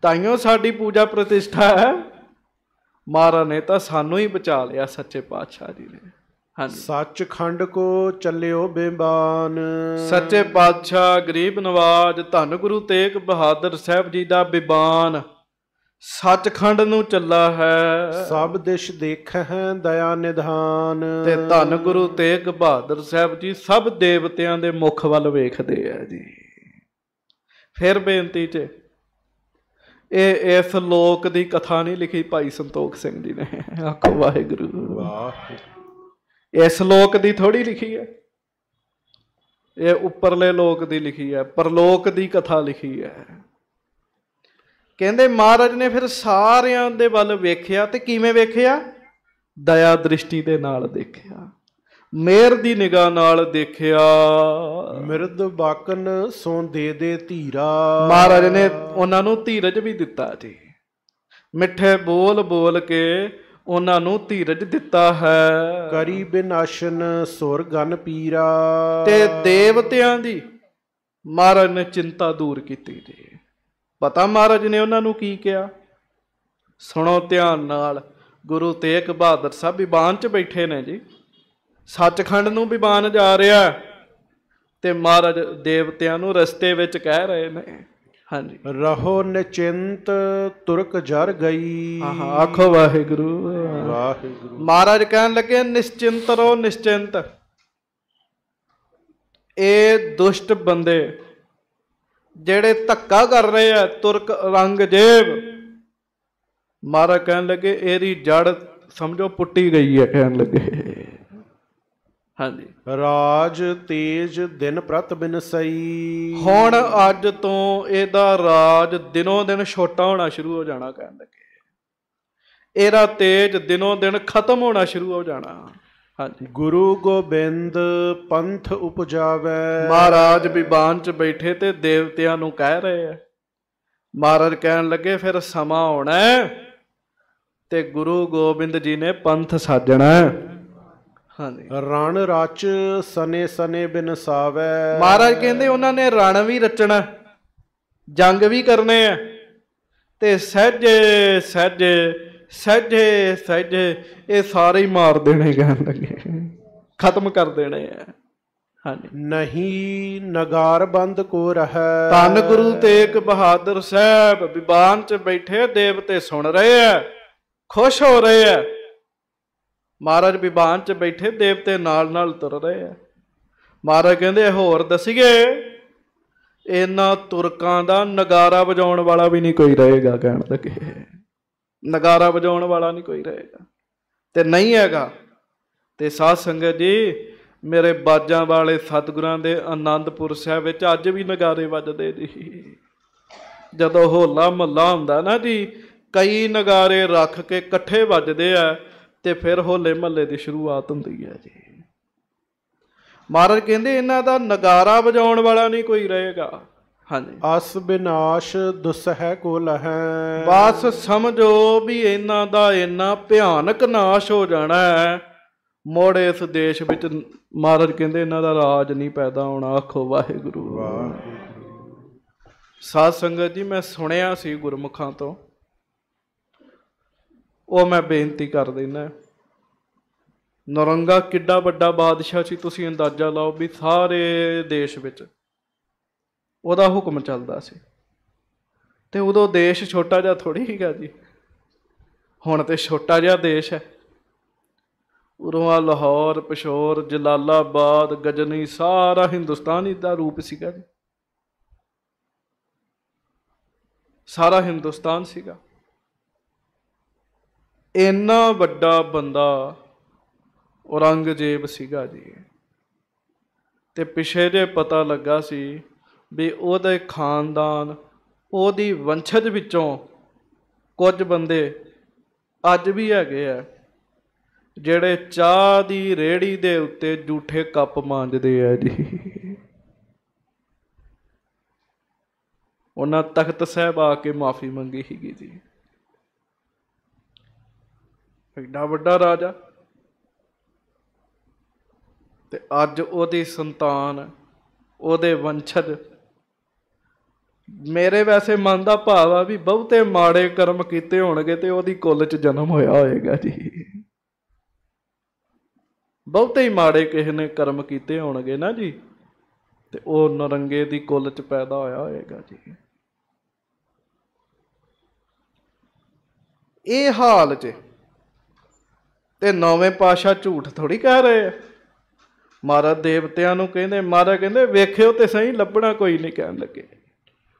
ਤਾਈਓ ਸਾਡੀ ਪੂਜਾ ਪ੍ਰਤਿਸ਼ਠਾ ਹੈ ਮਾਰਾ ਨੇ ਤਾਂ ਸਾਨੂੰ ਹੀ ਬਚਾ ਲਿਆ ਸੱਚੇ ਪਾਤਸ਼ਾਹ ਜੀ ਨੇ ਹਾਂਜੀ ਸੱਚਖੰਡ ਕੋ ਚੱਲਿਓ ਬੇਬਾਨ ਸੱਚੇ ਪਾਤਸ਼ਾਹ ਗਰੀਬ ਨਵਾਜ ਧੰਨ ਗੁਰੂ ਤੇਗ ਬਹਾਦਰ ਸਾਹਿਬ ਜੀ ਦਾ ਬਿਬਾਨ ਸੱਚਖੰਡ ਨੂੰ ਚੱਲਾ ਹੈ ਸਭ ਦਿਸ਼ ਦੇਖੈ ਦਇਆ ਨਿਧਾਨ ਤੇ ਧੰਨ ਗੁਰੂ ਤੇਗ ਬਹਾਦਰ ਸਾਹਿਬ ਜੀ ਸਭ ਦੇਵਤਿਆਂ ਦੇ ਮੁਖ ਵੱਲ ਵੇਖਦੇ ਆ ਜੀ ਫਿਰ ਬੇਨਤੀ 'ਚ ਇਹ ਇਸ ਲੋਕ ਦੀ ਕਥਾ ਨਹੀਂ ਲਿਖੀ ਭਾਈ ਸੰਤੋਖ ਸਿੰਘ ਜੀ ਨੇ ਆਖੋ ਵਾਹਿਗੁਰੂ ਵਾਹ ਇਸ ਲੋਕ ਦੀ ਥੋੜੀ ਲਿਖੀ ਹੈ ਇਹ ਉੱਪਰਲੇ ਲੋਕ ਦੀ ਲਿਖੀ ਹੈ ਪਰਲੋਕ ਦੀ ਕਥਾ ਲਿਖੀ ਹੈ ਕਹਿੰਦੇ ਮਹਾਰਾਜ ਨੇ ਫਿਰ ਸਾਰਿਆਂ ਦੇ ਵੱਲ ਵੇਖਿਆ ਤੇ ਕਿਵੇਂ ਵੇਖਿਆ ਦਇਆ ਦ੍ਰਿਸ਼ਟੀ ਦੇ ਨਾਲ ਦੇਖਿਆ ਮੇਰ ਦੀ ਨਿਗਾਹ ਨਾਲ ਦੇਖਿਆ ਮਿਰਦ ਬਾਕਨ ਸੋ ਦੇ ਦੇ ਧੀਰਾ ਮਹਾਰਾਜ ਨੇ ਉਹਨਾਂ ਨੂੰ ਧੀਰਜ ਵੀ ਦਿੱਤਾ ਜੀ ਮਿੱਠੇ ਬੋਲ ਬੋਲ ਕੇ ਉਹਨਾਂ ਨੂੰ ਧੀਰਜ ਦਿੱਤਾ ਹੈ ਕਰੀ ਬਿਨਾਸ਼ਨ ਸੁਰ ਗਨ ਪੀਰਾ ਤੇ ਦੇਵਤਿਆਂ ਦੀ ਮਹਾਰਾਜ ਨੇ ਚਿੰਤਾ ਦੂਰ ਕੀਤੀ ਜੀ ਪਤਾ ਮਹਾਰਾਜ ਨੇ ਉਹਨਾਂ ਨੂੰ ਕੀ ਕਿਹਾ ਸੁਣੋ ਧਿਆਨ ਨਾਲ ਗੁਰੂ ਤੇਗ ਬਹਾਦਰ ਸਾਹਿਬ ਵਿਵਾਨ 'ਚ ਬੈਠੇ ਨੇ ਜੀ ਸੱਚਖੰਡ ਨੂੰ ਵਿਵਾਨ ਜਾ ਰਿਹਾ ਤੇ ਮਹਾਰਾਜ ਦੇਵਤਿਆਂ ਨੂੰ ਰਸਤੇ ਵਿੱਚ ਕਹਿ ਰਹੇ ਨੇ ਹਾਂਜੀ ਰਹੋ ਨਿਚਿੰਤ ਤੁਰਕ ਜਰ ਗਈ ਆਹਾ ਆਖੋ ਵਾਹਿਗੁਰੂ ਵਾਹਿਗੁਰੂ ਮਹਾਰਾਜ ਕਹਿਣ ਲੱਗੇ ਨਿਸ਼ਚਿੰਤ ਰਹੋ ਨਿਸ਼ਚਿੰਤ ਇਹ ਦੁਸ਼ਟ ਬੰਦੇ ਜਿਹੜੇ ਧੱਕਾ ਕਰ ਰਹੇ ਆ ਤੁਰਕ ਰੰਗਜੇਬ ਮਾਰਾ ਕਹਿਣ ਲੱਗੇ ਇਹਦੀ ਜੜ ਸਮਝੋ ਪੁੱਟੀ ਗਈ ਹੈ ਕਹਿਣ ਲੱਗੇ ਹਾਂਜੀ ਰਾਜ ਤੇਜ ਦਿਨ ਪ੍ਰਤ ਬਿਨ ਸਈ ਹੁਣ ਅੱਜ ਤੋਂ ਇਹਦਾ ਰਾਜ ਦਿਨੋਂ ਦਿਨ ਛੋਟਾ ਹੋਣਾ ਸ਼ੁਰੂ ਹੋ ਜਾਣਾ ਕਹਿਣ ਲੱਗੇ ਇਹਦਾ ਤੇਜ ਦਿਨੋਂ ਦਿਨ ਖਤਮ ਹੋਣਾ ਸ਼ੁਰੂ ਹੋ ਜਾਣਾ ਗੁਰੂ ਗੋਬਿੰਦ ਪੰਥ ਉਪਜਾਵੇ ਮਹਾਰਾਜ ਵਿਵਾਨ ਚ ਬੈਠੇ ਤੇ ਦੇਵਤਿਆਂ ਨੂੰ ਕਹਿ ਰਹੇ ਆ ਮਹਾਰਾਜ ਕਹਿਣ ਲੱਗੇ ਫਿਰ ਸਮਾਂ ਆਉਣਾ ਤੇ ਗੁਰੂ ਗੋਬਿੰਦ ਜੀ ਨੇ ਪੰਥ ਸਾਜਣਾ ਹਾਂਜੀ ਰਣ ਰਚ ਸਨੇ ਸਨੇ ਬਿਨ ਸਾਵੇ ਮਹਾਰਾਜ ਕਹਿੰਦੇ ਉਹਨਾਂ ਨੇ ਰਣ ਵੀ ਰਚਣਾ ਜੰਗ ਵੀ ਕਰਨੇ ਆ ਤੇ ਸਹਜੇ ਸਹਜੇ ਸਹਿਜੇ ਸਹਿਜੇ ਇਹ ਸਾਰੇ ਹੀ ਮਾਰ ਦੇਣੇ ਕਹਿਣ ਲੱਗੇ ਖਤਮ ਕਰ ਦੇਣੇ ਆ ਹਾਂਜੀ ਨਹੀਂ ਨਗਾਰ ਬੰਦ ਕੋ ਰਹ ਧੰਨ ਗੁਰੂ ਤੇਗ ਬਹਾਦਰ ਸਾਹਿਬ ਵਿਵਾਨ ਚ ਬੈਠੇ ਦੇਵਤੇ ਸੁਣ ਰਹੇ ਆ ਖੁਸ਼ ਹੋ ਰਹੇ ਆ ਮਹਾਰਾਜ ਵਿਵਾਨ ਚ ਬੈਠੇ ਦੇਵਤੇ ਨਾਲ ਨਾਲ ਤੁਰ ਰਹੇ ਆ ਮਹਾਰਾਜ ਕਹਿੰਦੇ ਹੋਰ ਦਸੀਏ ਇਹਨਾਂ ਤੁਰਕਾਂ ਦਾ ਨਗਾਰਾ ਵਜਾਉਣ ਵਾਲਾ ਵੀ ਨਹੀਂ ਕੋਈ ਰਹੇਗਾ ਕਹਿਣ ਲੱਗੇ ਨਗਾਰਾ ਵਜਾਉਣ ਵਾਲਾ ਨਹੀਂ ਕੋਈ ਰਹੇਗਾ ਤੇ ਨਹੀਂ ਹੈਗਾ ਤੇ ਸਾਧ ਸੰਗਤ ਜੀ ਮੇਰੇ ਬਾਜਾਂ ਵਾਲੇ ਸਤਿਗੁਰਾਂ ਦੇ ਆਨੰਦਪੁਰ ਸਾਹਿਬ ਵਿੱਚ ਅੱਜ ਵੀ ਨਗਾਰੇ ਵੱਜਦੇ ਜੀ ਜਦੋਂ ਹੋਲਾ ਮਹੱਲਾ ਹੁੰਦਾ ਨਾ ਜੀ ਕਈ ਨਗਾਰੇ ਰੱਖ ਕੇ ਇਕੱਠੇ ਵੱਜਦੇ ਆ ਤੇ ਫਿਰ ਹੋਲੇ ਮਹੱਲੇ ਦੀ ਸ਼ੁਰੂਆਤ ਹੁੰਦੀ ਹੈ ਜੀ ਮਹਾਰਾਜ ਕਹਿੰਦੇ ਇਹਨਾਂ ਦਾ ਨਗਾਰਾ ਵਜਾਉਣ ਵਾਲਾ ਨਹੀਂ ਕੋਈ ਰਹੇਗਾ ਹਾਂਜੀ ਅਸ ਬਿਨਾਸ਼ ਦੁਸਹਿ ਕੋ ਲਹੈ ਬਸ ਸਮਝੋ ਵੀ ਇਹਨਾਂ ਦਾ ਇੰਨਾ ਭਿਆਨਕ ਨਾਸ਼ ਹੋ ਜਾਣਾ ਹੈ ਮੋੜ ਇਸ ਦੇਸ਼ ਵਿੱਚ ਮਹਾਰਾਜ ਕਹਿੰਦੇ ਇਹਨਾਂ ਦਾ ਰਾਜ ਨਹੀਂ ਪੈਦਾ ਹੋਣਾ ਆਖੋ ਵਾਹਿਗੁਰੂ ਵਾਹਿਗੁਰੂ ਸਾਧ ਸੰਗਤ ਜੀ ਮੈਂ ਸੁਣਿਆ ਸੀ ਗੁਰਮੁਖਾਂ ਤੋਂ ਉਹ ਮੈਂ ਬੇਨਤੀ ਕਰ ਦਿੰਦਾ ਨਰੰਗਾ ਕਿੱਡਾ ਵੱਡਾ ਬਾਦਸ਼ਾਹ ਸੀ ਤੁਸੀਂ ਅੰਦਾਜ਼ਾ ਲਾਓ ਵੀ ਸਾਰੇ ਦੇਸ਼ ਵਿੱਚ ਉਹਦਾ ਹੁਕਮ ਚੱਲਦਾ ਸੀ ਤੇ ਉਦੋਂ ਦੇਸ਼ ਛੋਟਾ ਜਿਹਾ ਥੋੜੀ ਹੀਗਾ ਜੀ ਹੁਣ ਤੇ ਛੋਟਾ ਜਿਹਾ ਦੇਸ਼ ਹੈ ਉਦੋਂ ਆ ਲਾਹੌਰ ਪਿਸ਼ੌਰ ਜਲਾਲਾਬਾਦ ਗਜਨੀ ਸਾਰਾ ਹਿੰਦੁਸਤਾਨ ਹੀ ਦਾ ਰੂਪ ਸੀਗਾ ਜੀ ਸਾਰਾ ਹਿੰਦੁਸਤਾਨ ਸੀਗਾ ਇੰਨਾ ਵੱਡਾ ਬੰਦਾ ਔਰੰਗਜ਼ੇਬ ਸੀਗਾ ਜੀ ਤੇ ਪਿਛੇ ਜੇ ਪਤਾ ਲੱਗਾ ਸੀ ਵੀ ਉਹਦੇ ਖਾਨਦਾਨ ਉਹਦੀ ਵੰਸ਼ਜ ਵਿੱਚੋਂ ਕੁਝ ਬੰਦੇ ਅੱਜ ਵੀ ਹੈਗੇ ਆ ਜਿਹੜੇ ਚਾਹ ਦੀ ਰੇੜੀ ਦੇ ਉੱਤੇ ਝੂਠੇ ਕੱਪ ਮਾਂਜਦੇ ਆ ਜੀ ਉਹਨਾਂ ਤਖਤ ਸਾਹਿਬ ਆ ਕੇ ਮਾਫੀ ਮੰਗੀ ਸੀਗੀ ਜੀ ਐਡਾ ਵੱਡਾ ਰਾਜਾ ਤੇ ਅੱਜ ਉਹਦੀ ਸੰਤਾਨ ਉਹਦੇ ਵੰਸ਼ਜ ਮੇਰੇ ਵੈਸੇ ਮਨ ਦਾ ਭਾਵ ਆ ਵੀ ਬਹੁਤੇ ਮਾੜੇ ਕਰਮ ਕੀਤੇ ਹੋਣਗੇ ਤੇ ਉਹਦੀ ਕੁੱਲ 'ਚ ਜਨਮ ਹੋਇਆ ਹੋਏਗਾ ਜੀ ਬਹੁਤੇ ਹੀ ਮਾੜੇ ਕਿਸੇ ਨੇ ਕਰਮ ਕੀਤੇ ਹੋਣਗੇ ਨਾ ਜੀ ਤੇ ਉਹ ਨਰੰਗੇ ਦੀ ਕੁੱਲ 'ਚ ਪੈਦਾ ਹੋਇਆ ਹੋਏਗਾ ਜੀ ਇਹ ਹਾਲ 'ਚ ਤੇ ਨੌਵੇਂ ਪਾਸ਼ਾ ਝੂਠ ਥੋੜੀ ਕਹਿ ਰਹੇ ਆ ਮਹਾਰਾਜ ਦੇਵਤਿਆਂ ਨੂੰ ਕਹਿੰਦੇ ਮਹਾਰਾਜ ਕਹਿੰਦੇ ਵੇਖਿਓ ਤੇ ਸਹੀ ਲੱਭਣਾ ਕੋਈ ਨਹੀਂ ਕਹਿਣ ਲੱਗੇ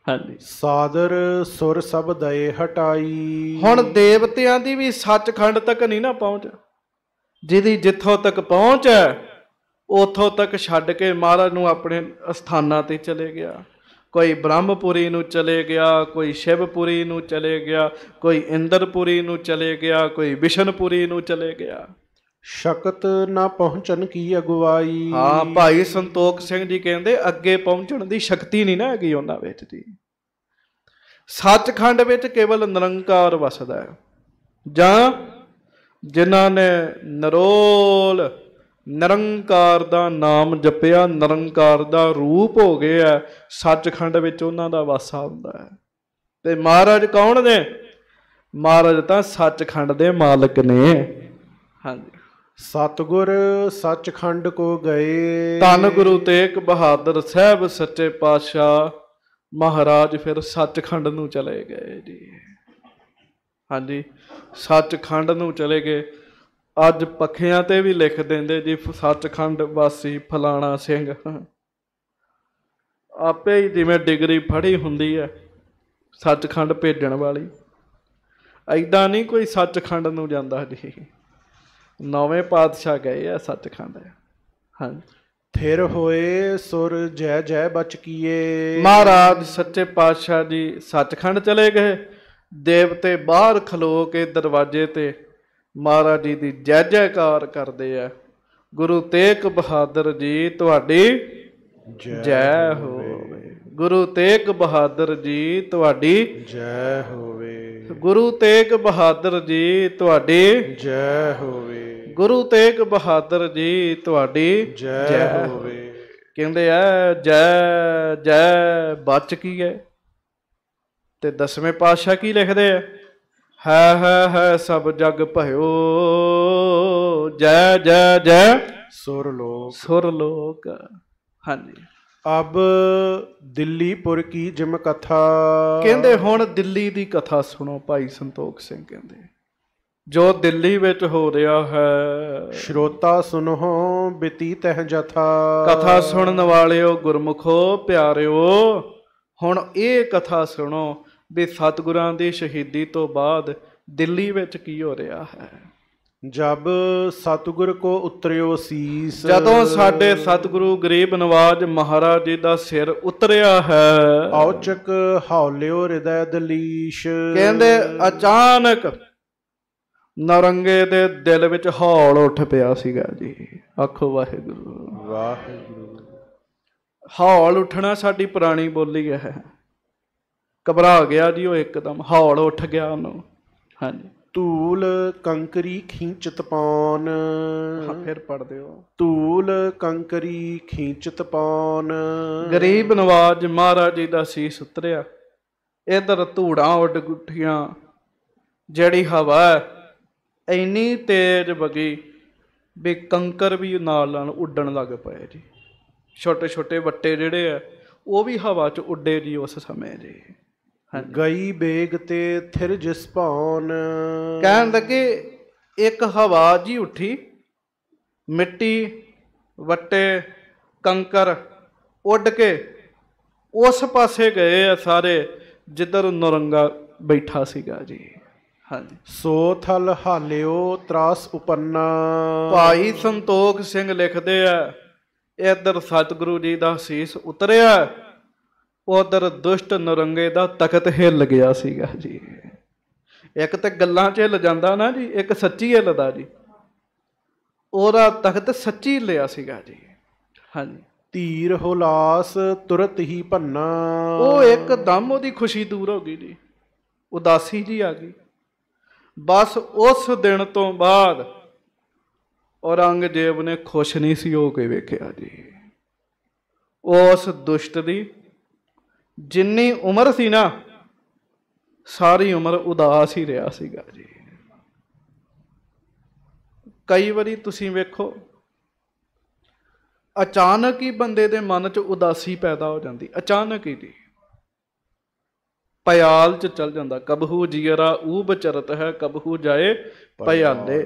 ਹਾਂਜੀ ਸਾਦਰ ਸੁਰ ਸਭ ਦਏ ਹਟਾਈ ਹੁਣ ਦੇਵਤਿਆਂ ਦੀ ਵੀ ਸੱਚਖੰਡ ਤੱਕ ਨਹੀਂ ਨਾ ਪਹੁੰਚ ਜਿਹਦੀ ਜਿੱਥੋਂ ਤੱਕ ਪਹੁੰਚ ਹੈ ਉਥੋਂ ਤੱਕ ਛੱਡ ਕੇ ਮਹਾਰਾਜ ਨੂੰ ਆਪਣੇ ਅਸਥਾਨਾਂ ਤੇ ਚਲੇ ਗਿਆ ਕੋਈ ਬ੍ਰਹਮਪੁਰੀ ਨੂੰ ਚਲੇ ਗਿਆ ਕੋਈ ਸ਼ਿਵਪੁਰੀ ਨੂੰ ਚਲੇ ਗਿਆ ਕੋਈ ਇੰਦਰਪੁਰੀ ਨੂੰ ਚਲੇ ਗਿਆ ਕੋਈ ਵਿਸ਼ਨਪੁਰੀ ਨੂੰ ਚਲੇ ਗਿਆ ਸ਼ਕਤ ਨਾ ਪਹੁੰਚਣ ਕੀ ਅਗਵਾਈ ਹਾਂ ਭਾਈ ਸੰਤੋਖ ਸਿੰਘ ਜੀ ਕਹਿੰਦੇ ਅੱਗੇ ਪਹੁੰਚਣ ਦੀ ਸ਼ਕਤੀ ਨਹੀਂ ਨਾ ਹੈਗੀ ਉਹਨਾਂ ਵਿੱਚ ਜੀ ਸੱਚਖੰਡ ਵਿੱਚ ਕੇਵਲ ਨਿਰੰਕਾਰ ਵਸਦਾ ਹੈ ਜਾਂ ਜਿਨ੍ਹਾਂ ਨੇ ਨਰੋਲ ਨਿਰੰਕਾਰ ਦਾ ਨਾਮ ਜਪਿਆ ਨਿਰੰਕਾਰ ਦਾ ਰੂਪ ਹੋ ਗਿਆ ਸੱਚਖੰਡ ਵਿੱਚ ਉਹਨਾਂ ਦਾ ਵਾਸਾ ਹੁੰਦਾ ਹੈ ਤੇ ਮਹਾਰਾਜ ਕੌਣ ਨੇ ਮਹਾਰਾਜ ਤਾਂ ਸੱਚਖੰਡ ਦੇ ਮਾਲਕ ਨੇ ਹਾਂਜੀ ਸਤਗੁਰ ਸੱਚਖੰਡ ਕੋ ਗਏ ਤਨ ਗੁਰੂ ਤੇਗ ਬਹਾਦਰ ਸਾਹਿਬ ਸੱਚੇ ਪਾਤਸ਼ਾਹ ਮਹਾਰਾਜ ਫਿਰ ਸੱਚਖੰਡ ਨੂੰ ਚਲੇ ਗਏ ਜੀ ਹਾਂਜੀ ਸੱਚਖੰਡ ਨੂੰ ਚਲੇ ਗਏ ਅੱਜ ਪੱਖਿਆਂ ਤੇ ਵੀ ਲਿਖ ਦਿੰਦੇ ਜੀ ਸੱਚਖੰਡ ਵਾਸੀ ਫਲਾਣਾ ਸਿੰਘ ਆਪੇ ਹੀ ਜਿਵੇਂ ਡਿਗਰੀ ਫੜੀ ਹੁੰਦੀ ਹੈ ਸੱਚਖੰਡ ਭੇਜਣ ਵਾਲੀ ਐਦਾਂ ਨਹੀਂ ਕੋਈ ਸੱਚਖੰਡ ਨੂੰ ਜਾਂਦਾ ਜੀ ਨੌਵੇਂ ਪਾਤਸ਼ਾਹ ਗਏ ਆ ਸੱਚਖੰਡ ਹਾਂਜੀ ਥਿਰ ਹੋਏ ਸੁਰ ਜੈ ਜੈ ਬਚਕੀਏ ਮਹਾਰਾਜ ਸੱਚੇ ਪਾਤਸ਼ਾਹ ਜੀ ਸੱਚਖੰਡ ਚਲੇ ਗਏ ਦੇਵਤੇ ਬਾਹਰ ਖਲੋ ਕੇ ਦਰਵਾਜ਼ੇ ਤੇ ਮਹਾਰਾਜ ਜੀ ਦੀ ਜੈ ਜੈਕਾਰ ਕਰਦੇ ਆ ਗੁਰੂ ਤੇਗ ਬਹਾਦਰ ਜੀ ਤੁਹਾਡੀ ਜੈ ਹੋਵੇ ਗੁਰੂ ਤੇਗ ਬਹਾਦਰ ਜੀ ਤੁਹਾਡੀ ਜੈ ਹੋਵੇ ਗੁਰੂ ਤੇਗ ਬਹਾਦਰ ਜੀ ਤੁਹਾਡੀ ਜੈ ਹੋਵੇ ਗੁਰੂ ਤੇਗ ਬਹਾਦਰ ਜੀ ਤੁਹਾਡੀ ਜੈ ਹੋਵੇ ਕਹਿੰਦੇ ਆ ਜੈ ਜੈ ਬਚ ਕੀ ਹੈ ਤੇ ਦਸਵੇਂ ਪਾਤਸ਼ਾਹ ਕੀ ਲਿਖਦੇ ਆ ਹੈ ਹੈ ਹੈ ਸਭ ਜਗ ਭਇਓ ਜੈ ਜੈ ਜੈ ਸੁਰ ਲੋਕ ਸੁਰ ਲੋਕ ਹਾਂਜੀ ਅਬ ਦਿੱਲੀਪੁਰ ਕੀ ਜਿਮ ਕਥਾ ਕਹਿੰਦੇ ਹੁਣ ਦਿੱਲੀ ਦੀ ਕਥਾ ਸੁਣੋ ਭਾਈ ਸੰਤੋਖ ਸਿੰਘ ਕਹਿੰਦੇ ਜੋ ਦਿੱਲੀ ਵਿੱਚ ਹੋ ਰਿਹਾ ਹੈ ਸ਼ਰੋਤਾ ਸੁਨੋ ਬਿਤੀ ਤਹ ਜਥਾ ਕਥਾ ਸੁਣਨ ਵਾਲਿਓ ਗੁਰਮੁਖੋ ਪਿਆਰਿਓ ਹੁਣ ਇਹ ਕਥਾ ਸੁਣੋ ਵੀ ਸਤਗੁਰਾਂ ਦੀ ਸ਼ਹੀਦੀ ਤੋਂ ਬਾਅਦ ਦਿੱਲੀ ਵਿੱਚ ਕੀ ਹੋ ਰਿਹਾ ਹੈ ਜਬ ਸਤਗੁਰ ਕੋ ਉਤਰਿਓ ਸੀਸ ਜਦੋਂ ਸਾਡੇ ਸਤਗੁਰੂ ਗਰੀਬ ਨਵਾਜ ਮਹਾਰਾਜ ਜੀ ਦਾ ਸਿਰ ਉਤਰਿਆ ਹੈ ਔਚਕ ਹੌਲਿਓ ਹਿਰਦੈ ਦਲੀਸ਼ ਕਹਿੰਦੇ ਅਚਾਨਕ ਨਰੰਗੇ ਦੇ ਦਿਲ ਵਿੱਚ ਹੌਲ ਉੱਠ ਪਿਆ ਸੀਗਾ ਜੀ ਆਖੋ ਵਾਹਿਗੁਰੂ ਵਾਹਿਗੁਰੂ ਹੌਲ ਉੱਠਣਾ ਸਾਡੀ ਪੁਰਾਣੀ ਬੋਲੀ ਹੈ ਘਬਰਾ ਗਿਆ ਜੀ ਉਹ ਇੱਕਦਮ ਹੌਲ ਉੱਠ ਗਿਆ ਉਹਨੂੰ ਹਾਂਜੀ ਧੂਲ ਕੰਕਰੀ ਖਿੰਚਤ ਪਾਉਣ ਫਿਰ ਪੜ ਦਿਓ ਧੂਲ ਕੰਕਰੀ ਖਿੰਚਤ ਪਾਉਣ ਗਰੀਬ ਨਵਾਜ ਮਹਾਰਾਜ ਜੀ ਦਾ ਸੀਸ ਉਤਰਿਆ ਇਧਰ ਧੂੜਾਂ ਉੱਡ ਗੁੱਠੀਆਂ ਜਿਹੜੀ ਹਵਾ ਇੰਨੀ ਤੇਜ਼ ਵਗੀ ਵੀ ਕੰਕਰ ਵੀ ਨਾਲ ਨਾਲ ਉੱਡਣ ਲੱਗ ਪਏ ਜੀ ਛੋਟੇ ਛੋਟੇ ਵੱਟੇ ਜਿਹੜੇ ਆ ਉਹ ਵੀ ਹਵਾ 'ਚ ਉੱਡੇ ਜੀ ਉਸ ਸਮੇਂ ਜੀ ਗਈ ਬੇਗ ਤੇ ਥਿਰ ਜਿਸ ਭਾਉਨ ਕਹਿਣ ਲੱਗੇ ਇੱਕ ਹਵਾ ਜੀ ਉੱਠੀ ਮਿੱਟੀ ਵੱਟੇ ਕੰਕਰ ਉੱਡ ਕੇ ਉਸ ਪਾਸੇ ਗਏ ਆ ਸਾਰੇ ਜਿੱਧਰ ਨਰੰਗਾ ਬੈਠਾ ਸੀਗਾ ਜੀ ਸੋਥਲ ਹਾਲਿਓ ਤਰਾਸ ਉਪੰਨਾ ਭਾਈ ਸੰਤੋਖ ਸਿੰਘ ਲਿਖਦੇ ਆ ਇਧਰ ਸਤਿਗੁਰੂ ਜੀ ਦਾ ਸੀਸ ਉਤਰਿਆ ਉਧਰ ਦੁਸ਼ਟ ਨਰੰਗੇ ਦਾ ਤਖਤ ਹਿੱਲ ਗਿਆ ਸੀਗਾ ਜੀ ਇੱਕ ਤੇ ਗੱਲਾਂ 'ਚ ਹਿੱਲ ਜਾਂਦਾ ਨਾ ਜੀ ਇੱਕ ਸੱਚੀ ਹਿੱਲਦਾ ਜੀ ਉਹਦਾ ਤਖਤ ਸੱਚੀ ਲਿਆ ਸੀਗਾ ਜੀ ਹਾਂਜੀ ਧੀਰ ਹੁਲਾਸ ਤੁਰਤ ਹੀ ਭੰਨਾ ਉਹ ਇੱਕਦਮ ਉਹਦੀ ਖੁਸ਼ੀ ਦੂਰ ਹੋ ਗਈ ਜੀ ਉਦਾਸੀ ਜੀ ਆ ਗਈ ਬਸ ਉਸ ਦਿਨ ਤੋਂ ਬਾਅਦ ਔਰੰਗਜ਼ੇਬ ਨੇ ਖੁਸ਼ ਨਹੀਂ ਸੀ ਹੋ ਕੇ ਵੇਖਿਆ ਜੀ ਉਸ ਦੁਸ਼ਟ ਦੀ ਜਿੰਨੀ ਉਮਰ ਸੀ ਨਾ ਸਾਰੀ ਉਮਰ ਉਦਾਸ ਹੀ ਰਿਹਾ ਸੀਗਾ ਜੀ ਕਈ ਵਾਰੀ ਤੁਸੀਂ ਵੇਖੋ ਅਚਾਨਕ ਹੀ ਬੰਦੇ ਦੇ ਮਨ 'ਚ ਉਦਾਸੀ ਪੈਦਾ ਹੋ ਜਾਂਦੀ ਅਚਾਨਕ ਹੀ ਦੀ ਪਿਆਲ ਚ ਚਲ ਜਾਂਦਾ ਕਬਹੂ ਜੀਰਾ ਊ ਬਚਰਤ ਹੈ ਕਬਹੂ ਜਾਏ ਪਿਆਲੇ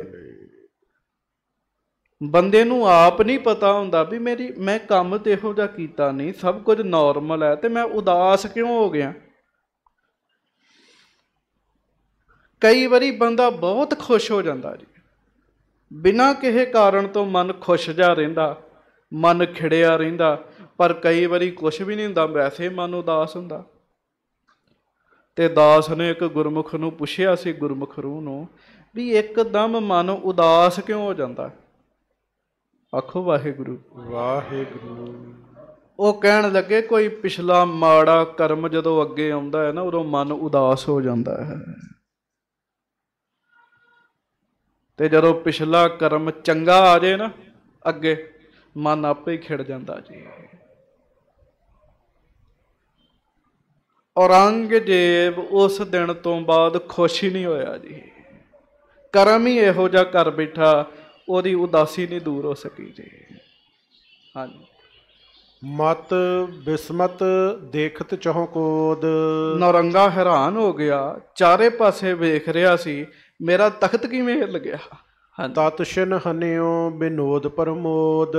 ਬੰਦੇ ਨੂੰ ਆਪ ਨਹੀਂ ਪਤਾ ਹੁੰਦਾ ਵੀ ਮੇਰੀ ਮੈਂ ਕੰਮ ਤੇ ਇਹੋ ਜਿਹਾ ਕੀਤਾ ਨਹੀਂ ਸਭ ਕੁਝ ਨਾਰਮਲ ਹੈ ਤੇ ਮੈਂ ਉਦਾਸ ਕਿਉਂ ਹੋ ਗਿਆ ਕਈ ਵਾਰੀ ਬੰਦਾ ਬਹੁਤ ਖੁਸ਼ ਹੋ ਜਾਂਦਾ ਜੀ ਬਿਨਾਂ ਕਿਸੇ ਕਾਰਨ ਤੋਂ ਮਨ ਖੁਸ਼ ਜਾ ਰਹਿੰਦਾ ਮਨ ਖਿੜਿਆ ਰਹਿੰਦਾ ਪਰ ਕਈ ਵਾਰੀ ਕੁਝ ਵੀ ਨਹੀਂ ਹੁੰਦਾ ਵੈਸੇ ਮਨ ਉਦਾਸ ਹੁੰਦਾ ਤੇ ਦਾਸ ਨੇ ਇੱਕ ਗੁਰਮੁਖ ਨੂੰ ਪੁੱਛਿਆ ਸੀ ਗੁਰਮੁਖ ਰੂ ਨੂੰ ਵੀ ਇੱਕਦਮ ਮਨ ਉਦਾਸ ਕਿਉਂ ਹੋ ਜਾਂਦਾ ਆਖੋ ਵਾਹਿਗੁਰੂ ਵਾਹਿਗੁਰੂ ਉਹ ਕਹਿਣ ਲੱਗੇ ਕੋਈ ਪਿਛਲਾ ਮਾੜਾ ਕਰਮ ਜਦੋਂ ਅੱਗੇ ਆਉਂਦਾ ਹੈ ਨਾ ਉਦੋਂ ਮਨ ਉਦਾਸ ਹੋ ਜਾਂਦਾ ਹੈ ਤੇ ਜਦੋਂ ਪਿਛਲਾ ਕਰਮ ਚੰਗਾ ਆ ਜੇ ਨਾ ਅੱਗੇ ਮਨ ਆਪੇ ਹੀ ਖਿੜ ਜਾਂਦਾ ਜੀ ਔਰੰਗਜ਼ੇਬ ਉਸ ਦਿਨ ਤੋਂ ਬਾਅਦ ਖੁਸ਼ ਹੀ ਨਹੀਂ ਹੋਇਆ ਜੀ ਕਰਮ ਹੀ ਇਹੋ ਜਿਹਾ ਕਰ ਬੈਠਾ ਉਹਦੀ ਉਦਾਸੀ ਨਹੀਂ ਦੂਰ ਹੋ ਸਕੀ ਜੀ ਹਾਂਜੀ ਮਤ ਬਿਸਮਤ ਦੇਖਤ ਚਹੁ ਕੋਦ ਨੌਰੰਗਾ ਹੈਰਾਨ ਹੋ ਗਿਆ ਚਾਰੇ ਪਾਸੇ ਵੇਖ ਰਿਹਾ ਸੀ ਮੇਰਾ ਤਖਤ ਕਿਵੇਂ ਲੱਗਿਆ ਤਤਸ਼ਨ ਹਨਿਓ ਬਿਨੋਦ ਪਰਮੋਦ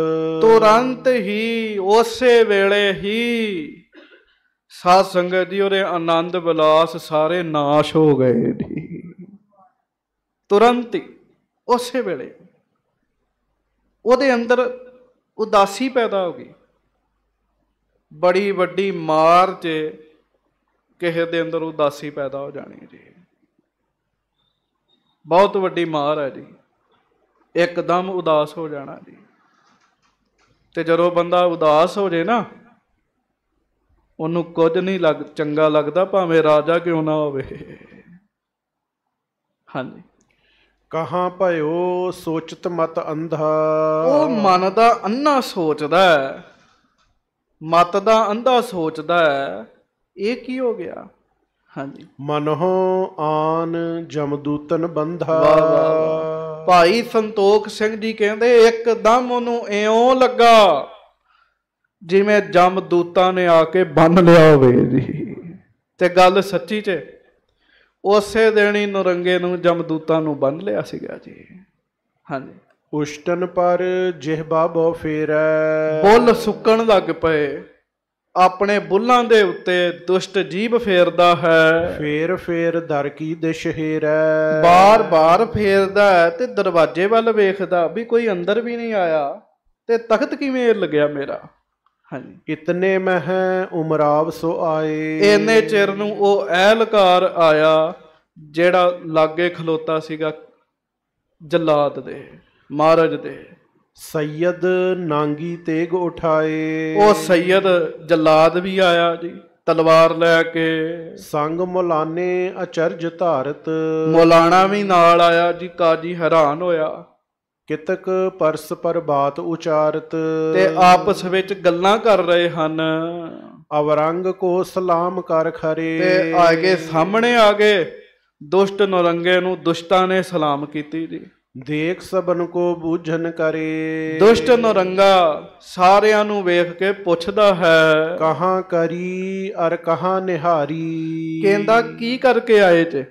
ਤੁਰੰਤ ਹੀ ਉਸੇ ਵੇਲੇ ਹੀ ਸਾਧ ਸੰਗਤ ਜੀ ਉਹਦੇ ਆਨੰਦ ਬਿਲਾਸ ਸਾਰੇ ਨਾਸ਼ ਹੋ ਗਏ ਜੀ ਤੁਰੰਤ ਹੀ ਉਸੇ ਵੇਲੇ ਉਹਦੇ ਅੰਦਰ ਉਦਾਸੀ ਪੈਦਾ ਹੋ ਗਈ ਬੜੀ ਵੱਡੀ ਮਾਰ ਤੇ ਕਿਸੇ ਦੇ ਅੰਦਰ ਉਦਾਸੀ ਪੈਦਾ ਹੋ ਜਾਣੀ ਜੀ ਬਹੁਤ ਵੱਡੀ ਮਾਰ ਹੈ ਜੀ ਇੱਕਦਮ ਉਦਾਸ ਹੋ ਜਾਣਾ ਜੀ ਤੇ ਜਦੋਂ ਬੰਦਾ ਉਦਾਸ ਹੋ ਜੇ ਨਾ ਉਹਨੂੰ ਕੁਝ ਨਹੀਂ ਲੱਗ ਚੰਗਾ ਲੱਗਦਾ ਭਾਵੇਂ ਰਾਜਾ ਕਿਉਂ ਨਾ ਹੋਵੇ ਹਾਂਜੀ ਕਹਾਂ ਭਇਓ ਸੋਚਤ ਮਤ ਅੰਧਾ ਉਹ ਮਨ ਦਾ ਅੰਨਾ ਸੋਚਦਾ ਹੈ ਮਤ ਦਾ ਅੰਧਾ ਸੋਚਦਾ ਹੈ ਇਹ ਕੀ ਹੋ ਗਿਆ ਹਾਂਜੀ ਮਨਹੋ ਆਨ ਜਮਦੂਤਨ ਬੰਧਾ ਭਾਈ ਸੰਤੋਖ ਸਿੰਘ ਜੀ ਕਹਿੰਦੇ ਇੱਕਦਮ ਉਹਨੂੰ ਐਉਂ ਲੱਗਾ ਜਿਵੇਂ ਜਮਦੂਤਾਂ ਨੇ ਆ ਕੇ ਬੰਨ ਲਿਆ ਹੋਵੇ ਜੀ ਤੇ ਗੱਲ ਸੱਚੀ 'ਚ ਉਸੇ ਦਿਨ ਹੀ ਨਰੰਗੇ ਨੂੰ ਜਮਦੂਤਾਂ ਨੂੰ ਬੰਨ ਲਿਆ ਸੀਗਾ ਜੀ ਹਾਂਜੀ ਉਸ਼ਟਨ ਪਰ ਜਿਹਬਾ ਬਹੁ ਫੇਰੈ ਬੁੱਲ ਸੁੱਕਣ ਲੱਗ ਪਏ ਆਪਣੇ ਬੁੱਲਾਂ ਦੇ ਉੱਤੇ ਦੁਸ਼ਟ ਜੀਬ ਫੇਰਦਾ ਹੈ ਫੇਰ ਫੇਰ ਦਰ ਕੀ ਦਿਸ਼ ਹੇਰੈ ਬਾਰ-ਬਾਰ ਫੇਰਦਾ ਹੈ ਤੇ ਦਰਵਾਜ਼ੇ ਵੱਲ ਵੇਖਦਾ ਵੀ ਕੋਈ ਅੰਦਰ ਵੀ ਨਹੀਂ ਆਇਆ ਤੇ ਤਖਤ ਕਿਵੇਂ ਲੱਗਿਆ ਮੇਰਾ ਹਾਂਜੀ ਇਤਨੇ ਮਹਿ ਉਮਰਾਵ ਸੋ ਆਏ ਇੰਨੇ ਚਿਰ ਨੂੰ ਉਹ ਅਹਿਲਕਾਰ ਆਇਆ ਜਿਹੜਾ ਲਾਗੇ ਖਲੋਤਾ ਸੀਗਾ ਜਲਾਦ ਦੇ ਮਹਾਰਾਜ ਦੇ ਸੈਦ ਨਾਂਗੀ ਤੇਗ ਉਠਾਏ ਉਹ ਸੈਦ ਜਲਾਦ ਵੀ ਆਇਆ ਜੀ ਤਲਵਾਰ ਲੈ ਕੇ ਸੰਗ ਮੁਲਾਨੇ ਅਚਰਜ ਧਾਰਤ ਮੁਲਾਣਾ ਵੀ ਨਾਲ ਆਇਆ ਜੀ ਕਾਜੀ ਹੈਰਾਨ ਹੋਇਆ ਕਿਤਕ ਪਰਸ ਪਰ ਬਾਤ ਉਚਾਰਤ ਤੇ ਆਪਸ ਵਿੱਚ ਗੱਲਾਂ ਕਰ ਰਹੇ ਹਨ ਅਵਰੰਗ ਕੋ ਸਲਾਮ ਕਰ ਖਰੇ ਤੇ ਆ ਕੇ ਸਾਹਮਣੇ ਆ ਗਏ ਦੁਸ਼ਟ ਨਰੰਗੇ ਨੂੰ ਦੁਸ਼ਟਾਂ ਨੇ ਸਲਾਮ ਕੀਤੀ ਜੀ ਦੇਖ ਸਭਨ ਕੋ ਬੂਝਨ ਕਰੇ ਦੁਸ਼ਟ ਨਰੰਗਾ ਸਾਰਿਆਂ ਨੂੰ ਵੇਖ ਕੇ ਪੁੱਛਦਾ ਹੈ ਕਹਾਂ ਕਰੀ ਅਰ ਕਹਾਂ ਨਿਹਾਰੀ ਕਹਿੰਦਾ ਕੀ ਕਰਕੇ ਆਏ ਤੇ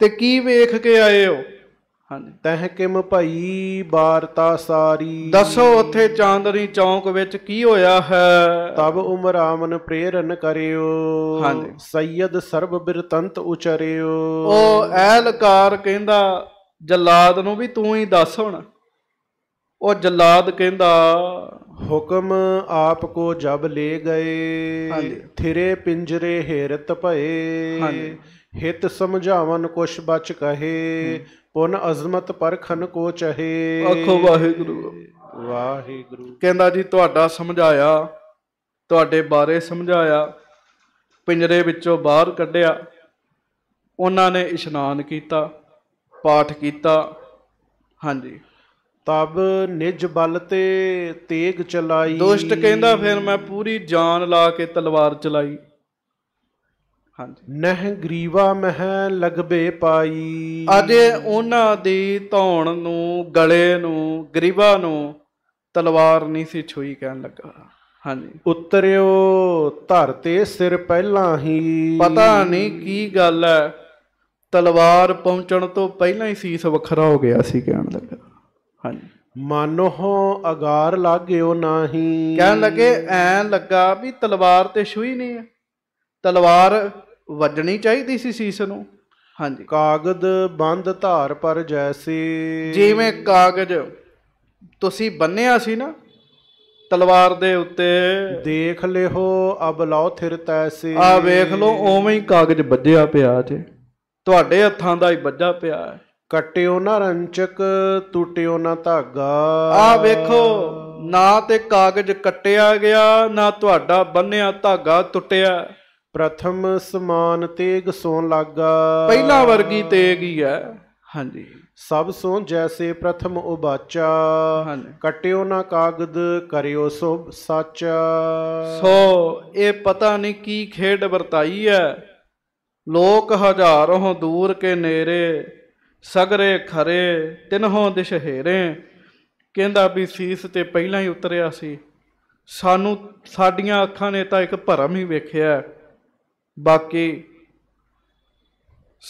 ਤੇ ਕੀ ਵੇਖ ਕੇ ਆਏ ਹੋ ਹਾਂਜੀ ਤਹਿ ਕਿਮ ਭਈ ਬਾਰਤਾ ਸਾਰੀ ਦੱਸੋ ਉੱਥੇ ਚਾਂਦਨੀ ਚੌਂਕ ਵਿੱਚ ਕੀ ਹੋਇਆ ਹੈ ਤਬ ਉਮਰ ਆਮਨ ਪ੍ਰੇਰਨ ਕਰਿਓ ਹਾਂਜੀ ਸੈਦ ਸਰਬ ਬਿਰਤੰਤ ਉਚਰਿਓ ਉਹ ਐਲਕਾਰ ਕਹਿੰਦਾ ਜਲਾਦ ਨੂੰ ਵੀ ਤੂੰ ਹੀ ਦੱਸ ਹੁਣ ਉਹ ਜਲਾਦ ਕਹਿੰਦਾ ਹੁਕਮ ਆਪ ਕੋ ਜਬ ਲੈ ਗਏ ਥਿਰੇ ਪਿੰਜਰੇ ਹੇਰਤ ਭਏ ਹਿਤ ਸਮਝਾਵਨ ਕੁਛ ਬਚ ਕਹੇ ਪੁਨ ਅਜ਼ਮਤ ਪਰਖਨ ਕੋ ਚਹੇ ਆਖੋ ਵਾਹਿਗੁਰੂ ਵਾਹਿਗੁਰੂ ਕਹਿੰਦਾ ਜੀ ਤੁਹਾਡਾ ਸਮਝਾਇਆ ਤੁਹਾਡੇ ਬਾਰੇ ਸਮਝਾਇਆ ਪਿੰਜਰੇ ਵਿੱਚੋਂ ਬਾਹਰ ਕੱਢਿਆ ਉਹਨਾਂ ਨੇ ਇਸ਼ਨਾਨ ਕੀਤਾ ਪਾਠ ਕੀਤਾ ਹਾਂਜੀ ਤਬ ਨਿਜ ਬਲ ਤੇ ਤੇਗ ਚਲਾਈ ਦੁਸ਼ਟ ਕਹਿੰਦਾ ਫਿਰ ਮੈਂ ਪੂਰੀ ਜਾਨ ਲਾ ਕੇ ਤਲਵਾਰ ਚਲਾਈ ਨਹਿ ਗਰੀਵਾ ਮਹਿ ਲਗਬੇ ਪਾਈ ਅਜੇ ਉਹਨਾਂ ਦੀ ਧੌਣ ਨੂੰ ਗਲੇ ਨੂੰ ਗਰੀਵਾ ਨੂੰ ਤਲਵਾਰ ਨਹੀਂ ਸੀ ਛੋਈ ਕਹਿਣ ਲੱਗਾ ਹਾਂਜੀ ਉਤਰਿਓ ਧਰ ਤੇ ਸਿਰ ਪਹਿਲਾਂ ਹੀ ਪਤਾ ਨਹੀਂ ਕੀ ਗੱਲ ਹੈ ਤਲਵਾਰ ਪਹੁੰਚਣ ਤੋਂ ਪਹਿਲਾਂ ਹੀ ਸੀਸ ਵੱਖਰਾ ਹੋ ਗਿਆ ਸੀ ਕਹਿਣ ਲੱਗਾ ਹਾਂਜੀ ਮਨੋਂ ਅਗਾਰ ਲਾਗਿਓ ਨਹੀਂ ਕਹਿਣ ਲੱਗੇ ਐ ਲੱਗਾ ਵੀ ਤਲਵਾਰ ਤੇ ਛੂਈ ਨਹੀਂ ਹੈ ਤਲਵਾਰ ਵੱਜਣੀ ਚਾਹੀਦੀ ਸੀ ਸੀਸ ਨੂੰ ਹਾਂਜੀ ਕਾਗਦ ਬੰਦ ਧਾਰ ਪਰ ਜੈਸੀ ਜਿਵੇਂ ਕਾਗਜ਼ ਤੁਸੀਂ ਬੰਨਿਆ ਸੀ ਨਾ ਤਲਵਾਰ ਦੇ ਉੱਤੇ ਦੇਖ ਲਿਓ ਅਬ ਲਾਓ ਥਿਰ ਤੈਸੀ ਆ ਵੇਖ ਲਓ ਓਵੇਂ ਹੀ ਕਾਗਜ਼ ਵੱਜਿਆ ਪਿਆ ਜੇ ਤੁਹਾਡੇ ਹੱਥਾਂ ਦਾ ਹੀ ਵੱਜਾ ਪਿਆ ਹੈ ਕਟਿਓ ਨਾ ਰੰਚਕ ਟੁੱਟਿਓ ਨਾ ਧਾਗਾ ਆ ਵੇਖੋ ਨਾ ਤੇ ਕਾਗਜ਼ ਕੱਟਿਆ ਗਿਆ ਨਾ ਤੁਹਾਡਾ ਬੰਨਿਆ ਧਾਗਾ ਟੁੱਟਿਆ ਪ੍ਰਥਮ ਸਮਾਨ ਤੇਗ ਸੋਨ ਲਾਗਾ ਪਹਿਲਾ ਵਰਗੀ ਤੇਗ ਹੀ ਹੈ ਹਾਂਜੀ ਸਭ ਸੋ ਜੈਸੇ ਪ੍ਰਥਮ ਉਬਾਚਾ ਕਟਿਓ ਨਾ ਕਾਗਦ ਕਰਿਓ ਸੋ ਸੱਚ ਸੋ ਇਹ ਪਤਾ ਨਹੀਂ ਕੀ ਖੇਡ ਵਰਤਾਈ ਹੈ ਲੋਕ ਹਜ਼ਾਰੋਂ ਦੂਰ ਕੇ ਨੇਰੇ ਸਗਰੇ ਖਰੇ ਤਿਨਹੋਂ ਦਿਸ਼ਹੇਰੇ ਕਹਿੰਦਾ ਵੀ ਸੀਸ ਤੇ ਪਹਿਲਾਂ ਹੀ ਉਤਰਿਆ ਸੀ ਸਾਨੂੰ ਸਾਡੀਆਂ ਅੱਖਾਂ ਨੇ ਤਾਂ ਇੱਕ ਭਰਮ ਹੀ ਵੇਖਿਆ ਬਾਕੀ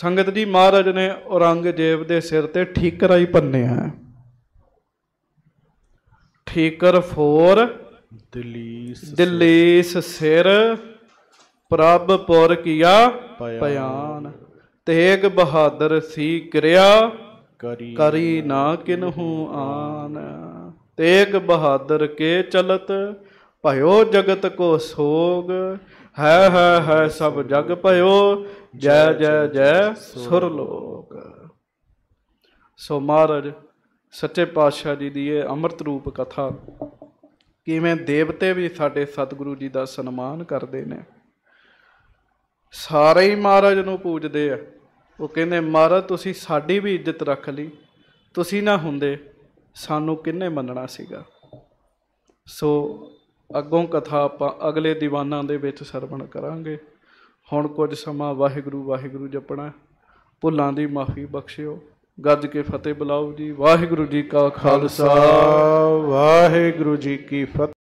ਸੰਗਤ ਜੀ ਮਹਾਰਾਜ ਨੇ ਔਰੰਗਜ਼ੇਬ ਦੇ ਸਿਰ ਤੇ ਠੀਕਰਾ ਹੀ ਪੰਨਿਆ ਠੀਕਰ ਫੋਰ ਦਿਲੀਸ ਦਿਲੀਸ ਸਿਰ ਪ੍ਰਭ ਪੁਰ ਕੀਆ ਪਿਆਨ ਤੇਗ ਬਹਾਦਰ ਸੀ ਕਿਰਿਆ ਕਰੀ ਨਾ ਕਿਨਹੂ ਆਨ ਤੇਗ ਬਹਾਦਰ ਕੇ ਚਲਤ ਭਇਓ ਜਗਤ ਕੋ ਸੋਗ है है है सब जग भयो जय जय जय सुरलोक ਸੋ ਮਹਾਰਾਜ ਸੱਚੇ ਪਾਤਸ਼ਾਹ ਜੀ ਦੀ ਇਹ ਅੰਮ੍ਰਿਤ ਰੂਪ ਕਥਾ ਕਿਵੇਂ ਦੇਵਤੇ ਵੀ ਸਾਡੇ ਸਤਿਗੁਰੂ ਜੀ ਦਾ ਸਨਮਾਨ ਕਰਦੇ ਨੇ ਸਾਰੇ ਹੀ ਮਹਾਰਾਜ ਨੂੰ ਪੂਜਦੇ ਆ ਉਹ ਕਹਿੰਦੇ ਮਹਾਰਾਜ ਤੁਸੀਂ ਸਾਡੀ ਵੀ ਇੱਜ਼ਤ ਰੱਖ ਲਈ ਤੁਸੀਂ ਨਾ ਹੁੰਦੇ ਸਾਨੂੰ ਕਿੰਨੇ ਮੰਨਣਾ ਸੀਗਾ ਸੋ ਅੱਗੋਂ ਕਥਾ ਆਪਾਂ ਅਗਲੇ ਦੀਵਾਨਾਂ ਦੇ ਵਿੱਚ ਸਰਵਣ ਕਰਾਂਗੇ ਹੁਣ ਕੁਝ ਸਮਾਂ ਵਾਹਿਗੁਰੂ ਵਾਹਿਗੁਰੂ ਜਪਣਾ ਭੁੱਲਾਂ ਦੀ ਮਾਫੀ ਬਖਸ਼ਿਓ ਗੱਜ ਕੇ ਫਤਿਹ ਬੁਲਾਓ ਜੀ ਵਾਹਿਗੁਰੂ ਜੀ ਕਾ ਖਾਲਸਾ ਵਾਹਿਗੁਰੂ ਜੀ ਕੀ ਫਤਿਹ